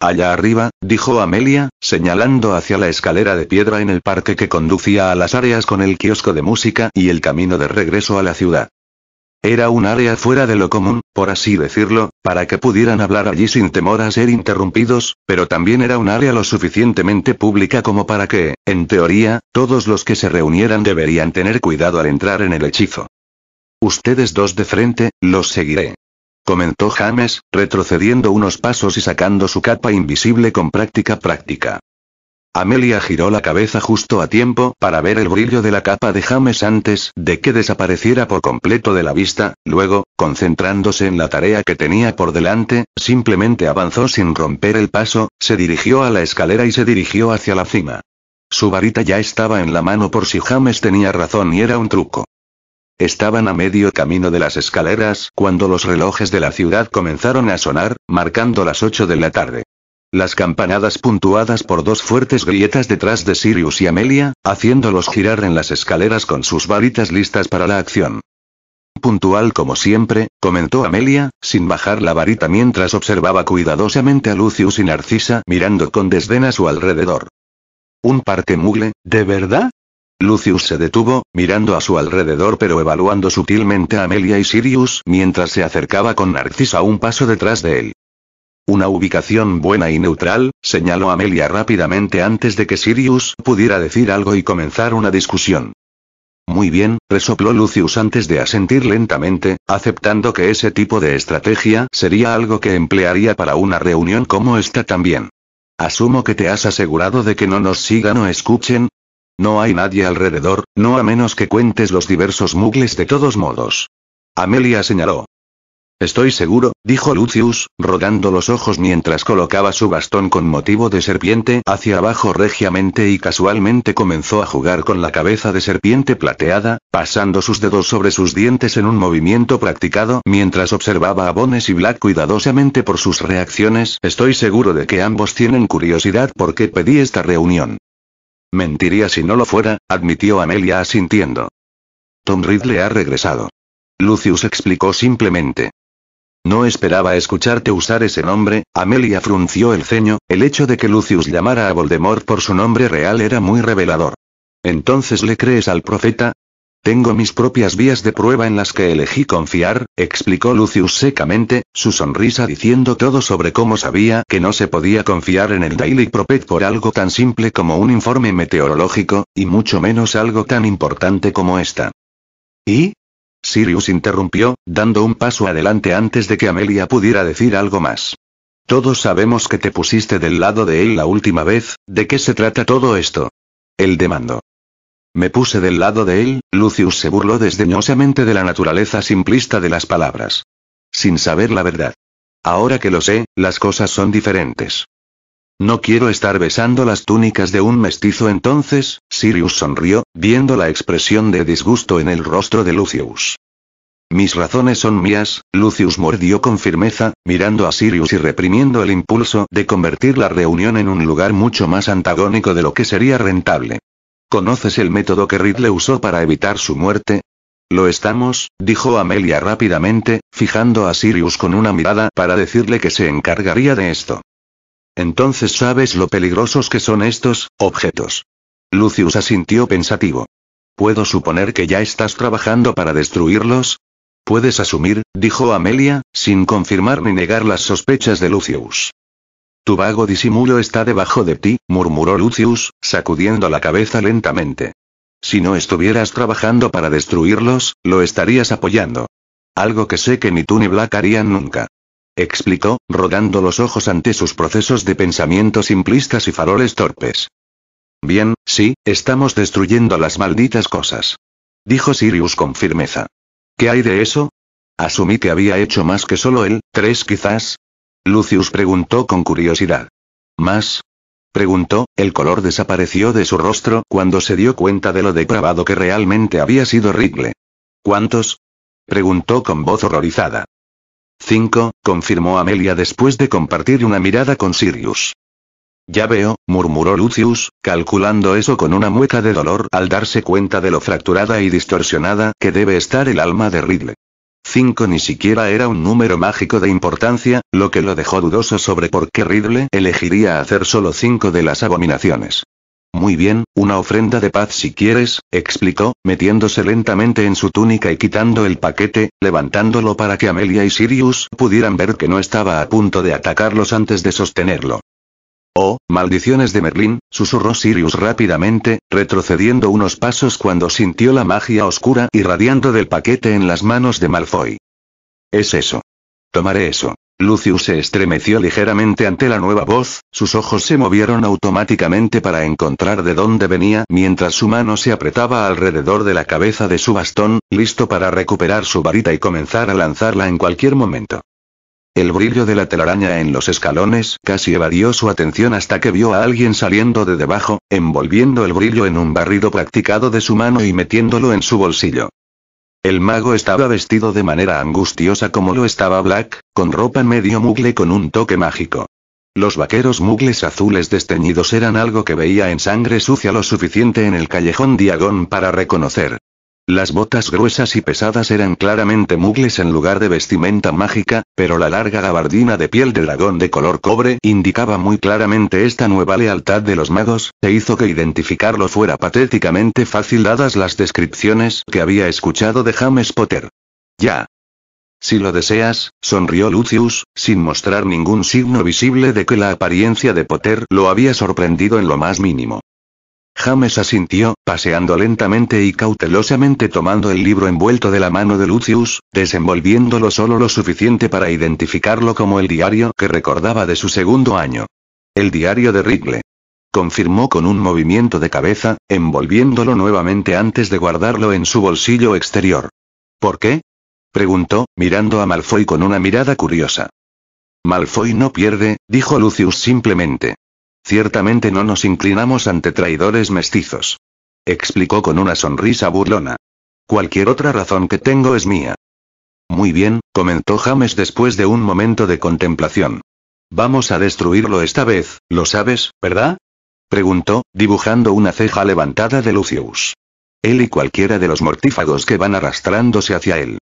Allá arriba, dijo Amelia, señalando hacia la escalera de piedra en el parque que conducía a las áreas con el kiosco de música y el camino de regreso a la ciudad. Era un área fuera de lo común, por así decirlo, para que pudieran hablar allí sin temor a ser interrumpidos, pero también era un área lo suficientemente pública como para que, en teoría, todos los que se reunieran deberían tener cuidado al entrar en el hechizo. Ustedes dos de frente, los seguiré. Comentó James, retrocediendo unos pasos y sacando su capa invisible con práctica práctica. Amelia giró la cabeza justo a tiempo para ver el brillo de la capa de James antes de que desapareciera por completo de la vista, luego, concentrándose en la tarea que tenía por delante, simplemente avanzó sin romper el paso, se dirigió a la escalera y se dirigió hacia la cima. Su varita ya estaba en la mano por si James tenía razón y era un truco. Estaban a medio camino de las escaleras cuando los relojes de la ciudad comenzaron a sonar, marcando las 8 de la tarde las campanadas puntuadas por dos fuertes grietas detrás de Sirius y Amelia, haciéndolos girar en las escaleras con sus varitas listas para la acción. Puntual como siempre, comentó Amelia, sin bajar la varita mientras observaba cuidadosamente a Lucius y Narcisa mirando con desdén a su alrededor. ¿Un parque mugle, de verdad? Lucius se detuvo, mirando a su alrededor pero evaluando sutilmente a Amelia y Sirius mientras se acercaba con Narcisa un paso detrás de él. Una ubicación buena y neutral, señaló Amelia rápidamente antes de que Sirius pudiera decir algo y comenzar una discusión. Muy bien, resopló Lucius antes de asentir lentamente, aceptando que ese tipo de estrategia sería algo que emplearía para una reunión como esta también. Asumo que te has asegurado de que no nos sigan o escuchen. No hay nadie alrededor, no a menos que cuentes los diversos mugles de todos modos. Amelia señaló. Estoy seguro, dijo Lucius, rodando los ojos mientras colocaba su bastón con motivo de serpiente hacia abajo regiamente y casualmente comenzó a jugar con la cabeza de serpiente plateada, pasando sus dedos sobre sus dientes en un movimiento practicado mientras observaba a Bones y Black cuidadosamente por sus reacciones. Estoy seguro de que ambos tienen curiosidad por qué pedí esta reunión. Mentiría si no lo fuera, admitió Amelia asintiendo. Tom Riddle ha regresado. Lucius explicó simplemente. No esperaba escucharte usar ese nombre, Amelia frunció el ceño, el hecho de que Lucius llamara a Voldemort por su nombre real era muy revelador. ¿Entonces le crees al profeta? Tengo mis propias vías de prueba en las que elegí confiar, explicó Lucius secamente, su sonrisa diciendo todo sobre cómo sabía que no se podía confiar en el Daily Prophet por algo tan simple como un informe meteorológico, y mucho menos algo tan importante como esta. ¿Y? Sirius interrumpió, dando un paso adelante antes de que Amelia pudiera decir algo más. Todos sabemos que te pusiste del lado de él la última vez, ¿de qué se trata todo esto? El demandó. Me puse del lado de él, Lucius se burló desdeñosamente de la naturaleza simplista de las palabras. Sin saber la verdad. Ahora que lo sé, las cosas son diferentes. No quiero estar besando las túnicas de un mestizo entonces, Sirius sonrió, viendo la expresión de disgusto en el rostro de Lucius. Mis razones son mías, Lucius mordió con firmeza, mirando a Sirius y reprimiendo el impulso de convertir la reunión en un lugar mucho más antagónico de lo que sería rentable. ¿Conoces el método que Ridley usó para evitar su muerte? Lo estamos, dijo Amelia rápidamente, fijando a Sirius con una mirada para decirle que se encargaría de esto. Entonces sabes lo peligrosos que son estos objetos. Lucius asintió pensativo. ¿Puedo suponer que ya estás trabajando para destruirlos? Puedes asumir, dijo Amelia, sin confirmar ni negar las sospechas de Lucius. Tu vago disimulo está debajo de ti, murmuró Lucius, sacudiendo la cabeza lentamente. Si no estuvieras trabajando para destruirlos, lo estarías apoyando. Algo que sé que ni tú ni Black harían nunca explicó, rodando los ojos ante sus procesos de pensamiento simplistas y faroles torpes. Bien, sí, estamos destruyendo las malditas cosas. Dijo Sirius con firmeza. ¿Qué hay de eso? Asumí que había hecho más que solo él, tres quizás. Lucius preguntó con curiosidad. ¿Más? Preguntó, el color desapareció de su rostro cuando se dio cuenta de lo depravado que realmente había sido Rigle. ¿Cuántos? Preguntó con voz horrorizada. 5, confirmó Amelia después de compartir una mirada con Sirius. Ya veo, murmuró Lucius, calculando eso con una mueca de dolor al darse cuenta de lo fracturada y distorsionada que debe estar el alma de Ridley. 5 ni siquiera era un número mágico de importancia, lo que lo dejó dudoso sobre por qué Ridley elegiría hacer solo 5 de las abominaciones. Muy bien, una ofrenda de paz si quieres, explicó, metiéndose lentamente en su túnica y quitando el paquete, levantándolo para que Amelia y Sirius pudieran ver que no estaba a punto de atacarlos antes de sostenerlo. Oh, maldiciones de Merlín, susurró Sirius rápidamente, retrocediendo unos pasos cuando sintió la magia oscura irradiando del paquete en las manos de Malfoy. Es eso. Tomaré eso. Lucius se estremeció ligeramente ante la nueva voz, sus ojos se movieron automáticamente para encontrar de dónde venía mientras su mano se apretaba alrededor de la cabeza de su bastón, listo para recuperar su varita y comenzar a lanzarla en cualquier momento. El brillo de la telaraña en los escalones casi evadió su atención hasta que vio a alguien saliendo de debajo, envolviendo el brillo en un barrido practicado de su mano y metiéndolo en su bolsillo. El mago estaba vestido de manera angustiosa como lo estaba Black, con ropa medio mugle con un toque mágico. Los vaqueros mugles azules desteñidos eran algo que veía en sangre sucia lo suficiente en el callejón Diagon para reconocer. Las botas gruesas y pesadas eran claramente mugles en lugar de vestimenta mágica, pero la larga gabardina de piel de dragón de color cobre indicaba muy claramente esta nueva lealtad de los magos, e hizo que identificarlo fuera patéticamente fácil dadas las descripciones que había escuchado de James Potter. Ya. Si lo deseas, sonrió Lucius, sin mostrar ningún signo visible de que la apariencia de Potter lo había sorprendido en lo más mínimo. James asintió, paseando lentamente y cautelosamente tomando el libro envuelto de la mano de Lucius, desenvolviéndolo solo lo suficiente para identificarlo como el diario que recordaba de su segundo año. El diario de Rigle. Confirmó con un movimiento de cabeza, envolviéndolo nuevamente antes de guardarlo en su bolsillo exterior. ¿Por qué? preguntó, mirando a Malfoy con una mirada curiosa. Malfoy no pierde, dijo Lucius simplemente. Ciertamente no nos inclinamos ante traidores mestizos. Explicó con una sonrisa burlona. Cualquier otra razón que tengo es mía. Muy bien, comentó James después de un momento de contemplación. Vamos a destruirlo esta vez, lo sabes, ¿verdad? preguntó, dibujando una ceja levantada de Lucius. Él y cualquiera de los mortífagos que van arrastrándose hacia él.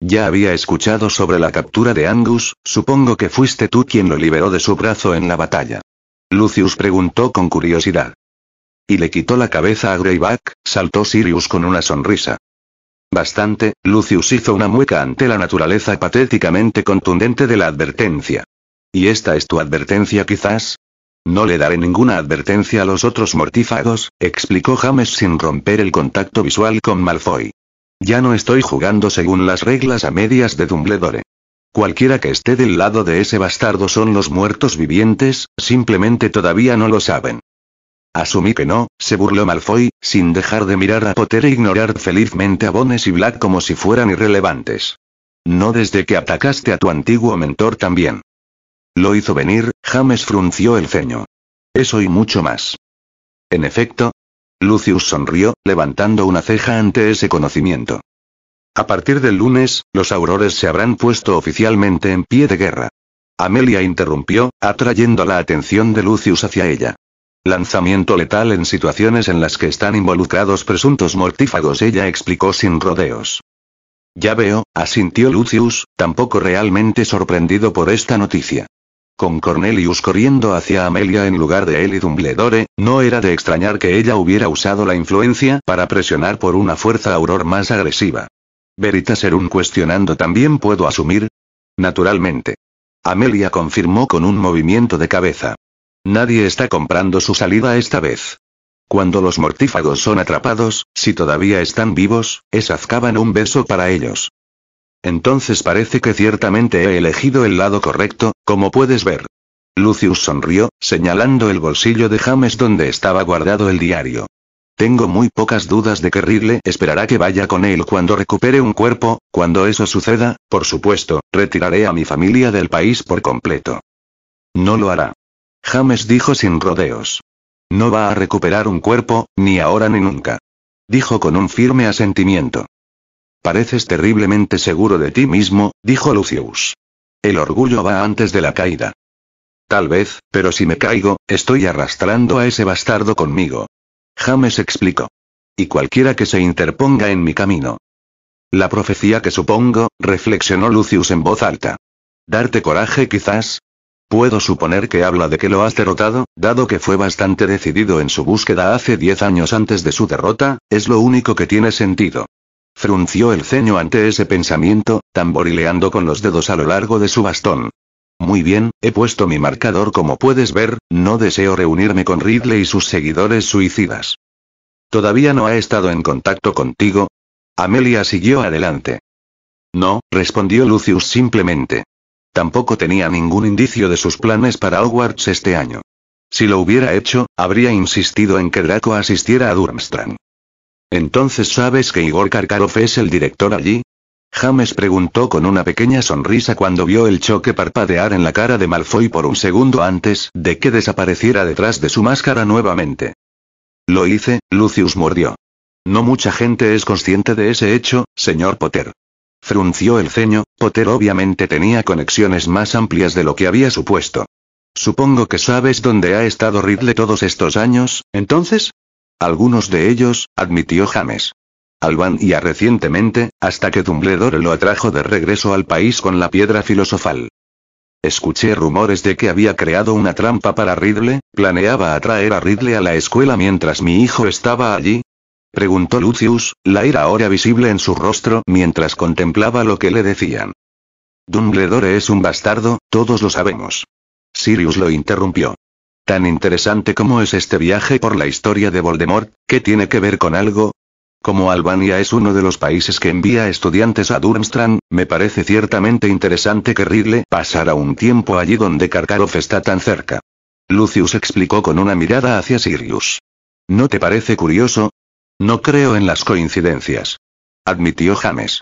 Ya había escuchado sobre la captura de Angus, supongo que fuiste tú quien lo liberó de su brazo en la batalla. Lucius preguntó con curiosidad. Y le quitó la cabeza a Greyback, saltó Sirius con una sonrisa. Bastante, Lucius hizo una mueca ante la naturaleza patéticamente contundente de la advertencia. ¿Y esta es tu advertencia quizás? No le daré ninguna advertencia a los otros mortífagos, explicó James sin romper el contacto visual con Malfoy. Ya no estoy jugando según las reglas a medias de Dumbledore. Cualquiera que esté del lado de ese bastardo son los muertos vivientes, simplemente todavía no lo saben. Asumí que no, se burló Malfoy, sin dejar de mirar a Potter e ignorar felizmente a Bones y Black como si fueran irrelevantes. No desde que atacaste a tu antiguo mentor también. Lo hizo venir, James frunció el ceño. Eso y mucho más. En efecto. Lucius sonrió, levantando una ceja ante ese conocimiento. A partir del lunes, los aurores se habrán puesto oficialmente en pie de guerra. Amelia interrumpió, atrayendo la atención de Lucius hacia ella. Lanzamiento letal en situaciones en las que están involucrados presuntos mortífagos, ella explicó sin rodeos. Ya veo, asintió Lucius, tampoco realmente sorprendido por esta noticia. Con Cornelius corriendo hacia Amelia en lugar de él y Dumbledore, no era de extrañar que ella hubiera usado la influencia para presionar por una fuerza auror más agresiva un cuestionando también puedo asumir. Naturalmente. Amelia confirmó con un movimiento de cabeza. Nadie está comprando su salida esta vez. Cuando los mortífagos son atrapados, si todavía están vivos, es Azkaban un beso para ellos. Entonces parece que ciertamente he elegido el lado correcto, como puedes ver. Lucius sonrió, señalando el bolsillo de James donde estaba guardado el diario. Tengo muy pocas dudas de que Ridley esperará que vaya con él cuando recupere un cuerpo, cuando eso suceda, por supuesto, retiraré a mi familia del país por completo. No lo hará. James dijo sin rodeos. No va a recuperar un cuerpo, ni ahora ni nunca. Dijo con un firme asentimiento. Pareces terriblemente seguro de ti mismo, dijo Lucius. El orgullo va antes de la caída. Tal vez, pero si me caigo, estoy arrastrando a ese bastardo conmigo. James explicó. Y cualquiera que se interponga en mi camino. La profecía que supongo, reflexionó Lucius en voz alta. Darte coraje quizás, Puedo suponer que habla de que lo has derrotado, dado que fue bastante decidido en su búsqueda hace diez años antes de su derrota, es lo único que tiene sentido. Frunció el ceño ante ese pensamiento, tamborileando con los dedos a lo largo de su bastón. Muy bien, he puesto mi marcador como puedes ver, no deseo reunirme con Ridley y sus seguidores suicidas. ¿Todavía no ha estado en contacto contigo? Amelia siguió adelante. No, respondió Lucius simplemente. Tampoco tenía ningún indicio de sus planes para Hogwarts este año. Si lo hubiera hecho, habría insistido en que Draco asistiera a Durmstrang. Entonces sabes que Igor karkarov es el director allí, James preguntó con una pequeña sonrisa cuando vio el choque parpadear en la cara de Malfoy por un segundo antes de que desapareciera detrás de su máscara nuevamente. Lo hice, Lucius mordió. No mucha gente es consciente de ese hecho, señor Potter. Frunció el ceño, Potter obviamente tenía conexiones más amplias de lo que había supuesto. Supongo que sabes dónde ha estado Ridley todos estos años, entonces? Algunos de ellos, admitió James. Albania recientemente, hasta que Dumbledore lo atrajo de regreso al país con la piedra filosofal. Escuché rumores de que había creado una trampa para Ridley, planeaba atraer a Ridley a la escuela mientras mi hijo estaba allí. Preguntó Lucius, la ira ahora visible en su rostro mientras contemplaba lo que le decían. Dumbledore es un bastardo, todos lo sabemos. Sirius lo interrumpió. Tan interesante como es este viaje por la historia de Voldemort, ¿qué tiene que ver con algo? Como Albania es uno de los países que envía estudiantes a Durmstrand, me parece ciertamente interesante que Ridley pasara un tiempo allí donde Karkaroff está tan cerca. Lucius explicó con una mirada hacia Sirius. ¿No te parece curioso? No creo en las coincidencias. Admitió James.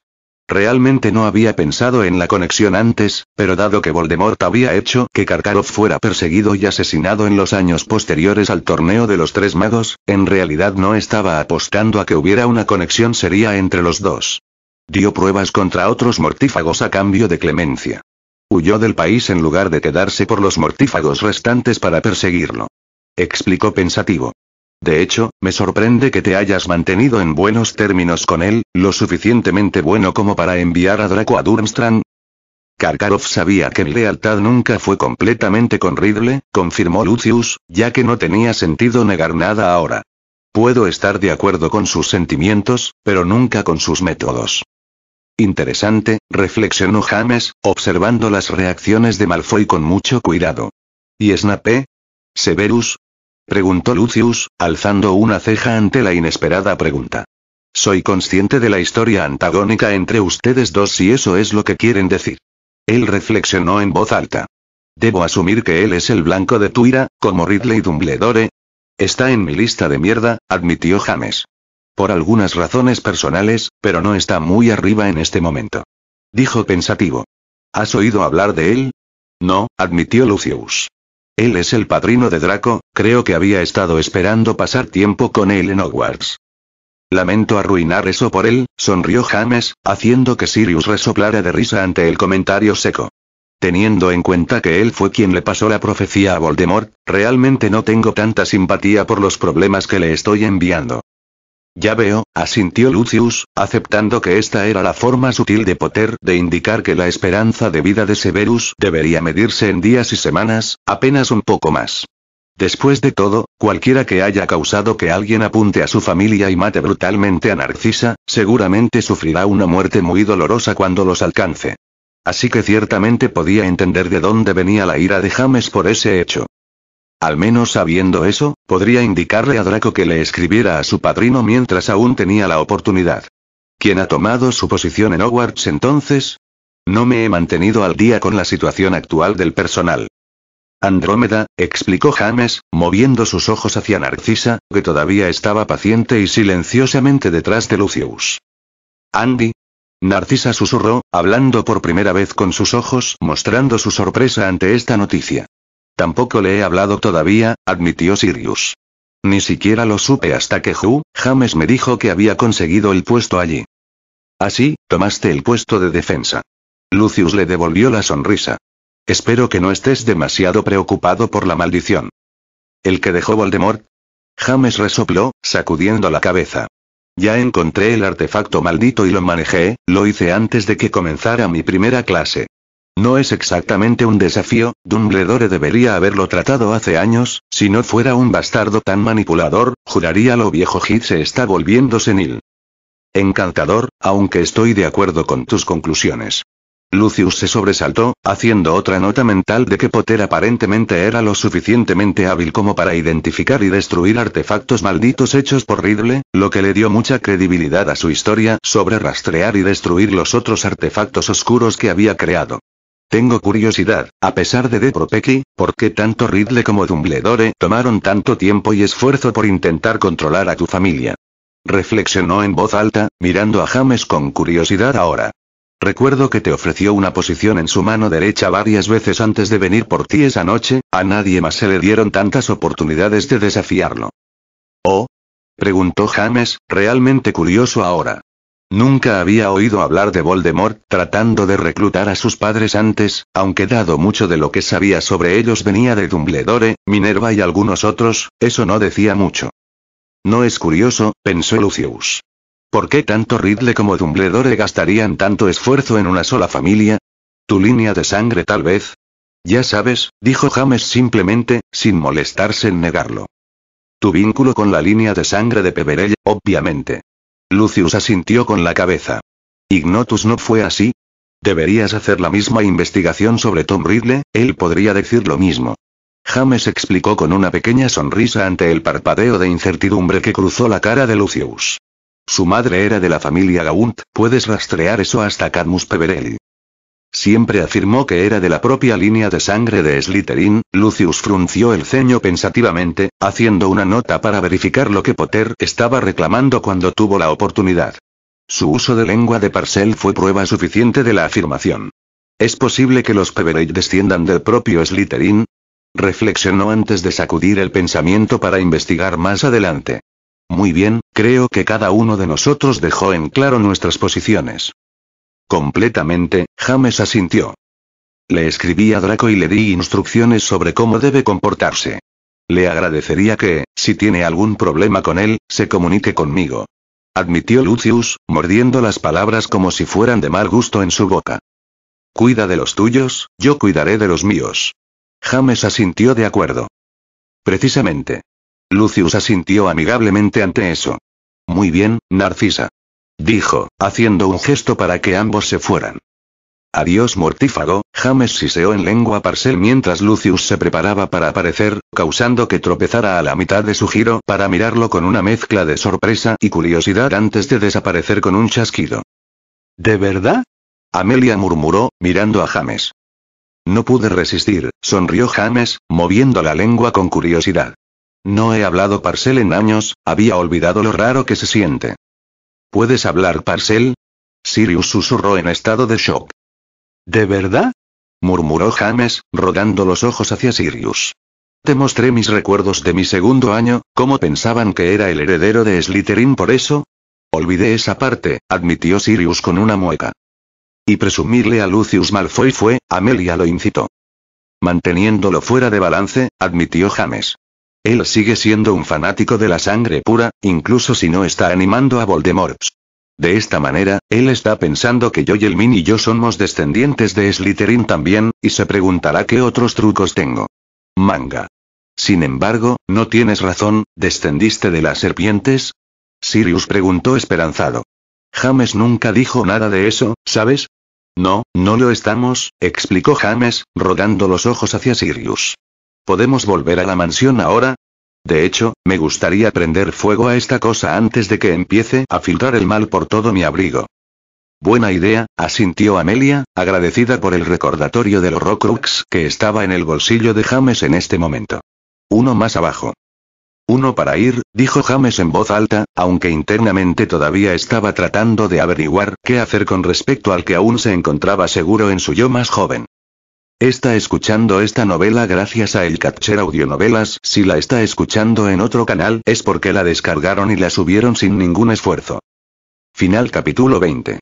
Realmente no había pensado en la conexión antes, pero dado que Voldemort había hecho que Karkaroff fuera perseguido y asesinado en los años posteriores al torneo de los tres magos, en realidad no estaba apostando a que hubiera una conexión seria entre los dos. Dio pruebas contra otros mortífagos a cambio de clemencia. Huyó del país en lugar de quedarse por los mortífagos restantes para perseguirlo. Explicó pensativo. De hecho, me sorprende que te hayas mantenido en buenos términos con él, lo suficientemente bueno como para enviar a Draco a Durmstrang. Karkarov sabía que mi lealtad nunca fue completamente con Ridley, confirmó Lucius, ya que no tenía sentido negar nada ahora. Puedo estar de acuerdo con sus sentimientos, pero nunca con sus métodos. Interesante, reflexionó James, observando las reacciones de Malfoy con mucho cuidado. ¿Y Snape? Severus, preguntó Lucius, alzando una ceja ante la inesperada pregunta. Soy consciente de la historia antagónica entre ustedes dos si eso es lo que quieren decir. Él reflexionó en voz alta. ¿Debo asumir que él es el blanco de tu ira, como Ridley Dumbledore? Está en mi lista de mierda, admitió James. Por algunas razones personales, pero no está muy arriba en este momento. Dijo pensativo. ¿Has oído hablar de él? No, admitió Lucius. Él es el padrino de Draco, creo que había estado esperando pasar tiempo con él en Hogwarts. Lamento arruinar eso por él, sonrió James, haciendo que Sirius resoplara de risa ante el comentario seco. Teniendo en cuenta que él fue quien le pasó la profecía a Voldemort, realmente no tengo tanta simpatía por los problemas que le estoy enviando. Ya veo, asintió Lucius, aceptando que esta era la forma sutil de poder de indicar que la esperanza de vida de Severus debería medirse en días y semanas, apenas un poco más. Después de todo, cualquiera que haya causado que alguien apunte a su familia y mate brutalmente a Narcisa, seguramente sufrirá una muerte muy dolorosa cuando los alcance. Así que ciertamente podía entender de dónde venía la ira de James por ese hecho. Al menos sabiendo eso, podría indicarle a Draco que le escribiera a su padrino mientras aún tenía la oportunidad. ¿Quién ha tomado su posición en Hogwarts entonces? No me he mantenido al día con la situación actual del personal. Andrómeda, explicó James, moviendo sus ojos hacia Narcisa, que todavía estaba paciente y silenciosamente detrás de Lucius. Andy. Narcisa susurró, hablando por primera vez con sus ojos, mostrando su sorpresa ante esta noticia. Tampoco le he hablado todavía, admitió Sirius. Ni siquiera lo supe hasta que Hu, James me dijo que había conseguido el puesto allí. Así, ah, tomaste el puesto de defensa. Lucius le devolvió la sonrisa. Espero que no estés demasiado preocupado por la maldición. ¿El que dejó Voldemort? James resopló, sacudiendo la cabeza. Ya encontré el artefacto maldito y lo manejé, lo hice antes de que comenzara mi primera clase. No es exactamente un desafío, Dumbledore debería haberlo tratado hace años, si no fuera un bastardo tan manipulador, juraría lo viejo Hit se está volviendo senil. Encantador, aunque estoy de acuerdo con tus conclusiones. Lucius se sobresaltó, haciendo otra nota mental de que Potter aparentemente era lo suficientemente hábil como para identificar y destruir artefactos malditos hechos por Ridley, lo que le dio mucha credibilidad a su historia sobre rastrear y destruir los otros artefactos oscuros que había creado. Tengo curiosidad, a pesar de De ¿por qué tanto Ridley como Dumbledore tomaron tanto tiempo y esfuerzo por intentar controlar a tu familia? Reflexionó en voz alta, mirando a James con curiosidad ahora. Recuerdo que te ofreció una posición en su mano derecha varias veces antes de venir por ti esa noche, a nadie más se le dieron tantas oportunidades de desafiarlo. ¿Oh? preguntó James, realmente curioso ahora. Nunca había oído hablar de Voldemort, tratando de reclutar a sus padres antes, aunque dado mucho de lo que sabía sobre ellos venía de Dumbledore, Minerva y algunos otros, eso no decía mucho. No es curioso, pensó Lucius. ¿Por qué tanto Ridley como Dumbledore gastarían tanto esfuerzo en una sola familia? Tu línea de sangre tal vez. Ya sabes, dijo James simplemente, sin molestarse en negarlo. Tu vínculo con la línea de sangre de Peverell, obviamente. Lucius asintió con la cabeza. Ignotus no fue así. Deberías hacer la misma investigación sobre Tom Ridley, él podría decir lo mismo. James explicó con una pequeña sonrisa ante el parpadeo de incertidumbre que cruzó la cara de Lucius. Su madre era de la familia Gaunt, puedes rastrear eso hasta Cadmus Peverelli. Siempre afirmó que era de la propia línea de sangre de Slytherin, Lucius frunció el ceño pensativamente, haciendo una nota para verificar lo que Potter estaba reclamando cuando tuvo la oportunidad. Su uso de lengua de Parcel fue prueba suficiente de la afirmación. ¿Es posible que los Peverage desciendan del propio Slytherin? Reflexionó antes de sacudir el pensamiento para investigar más adelante. Muy bien, creo que cada uno de nosotros dejó en claro nuestras posiciones. Completamente, James asintió. Le escribí a Draco y le di instrucciones sobre cómo debe comportarse. Le agradecería que, si tiene algún problema con él, se comunique conmigo. Admitió Lucius, mordiendo las palabras como si fueran de mal gusto en su boca. Cuida de los tuyos, yo cuidaré de los míos. James asintió de acuerdo. Precisamente. Lucius asintió amigablemente ante eso. Muy bien, Narcisa dijo, haciendo un gesto para que ambos se fueran. Adiós mortífago, James siseó en lengua parcel mientras Lucius se preparaba para aparecer, causando que tropezara a la mitad de su giro para mirarlo con una mezcla de sorpresa y curiosidad antes de desaparecer con un chasquido. ¿De verdad? Amelia murmuró, mirando a James. No pude resistir, sonrió James, moviendo la lengua con curiosidad. No he hablado parcel en años, había olvidado lo raro que se siente. ¿Puedes hablar Parcel? Sirius susurró en estado de shock. ¿De verdad? murmuró James, rodando los ojos hacia Sirius. Te mostré mis recuerdos de mi segundo año, cómo pensaban que era el heredero de Slytherin por eso. Olvidé esa parte, admitió Sirius con una mueca. Y presumirle a Lucius Malfoy fue, Amelia lo incitó. Manteniéndolo fuera de balance, admitió James. Él sigue siendo un fanático de la sangre pura, incluso si no está animando a Voldemort. De esta manera, él está pensando que yo y yo somos descendientes de Slytherin también, y se preguntará qué otros trucos tengo. Manga. Sin embargo, no tienes razón, ¿descendiste de las serpientes? Sirius preguntó esperanzado. James nunca dijo nada de eso, ¿sabes? No, no lo estamos, explicó James, rodando los ojos hacia Sirius. ¿Podemos volver a la mansión ahora? De hecho, me gustaría prender fuego a esta cosa antes de que empiece a filtrar el mal por todo mi abrigo. Buena idea, asintió Amelia, agradecida por el recordatorio de los Rockrux que estaba en el bolsillo de James en este momento. Uno más abajo. Uno para ir, dijo James en voz alta, aunque internamente todavía estaba tratando de averiguar qué hacer con respecto al que aún se encontraba seguro en su yo más joven. Está escuchando esta novela gracias a El Catcher Audionovelas. Si la está escuchando en otro canal es porque la descargaron y la subieron sin ningún esfuerzo. Final capítulo 20.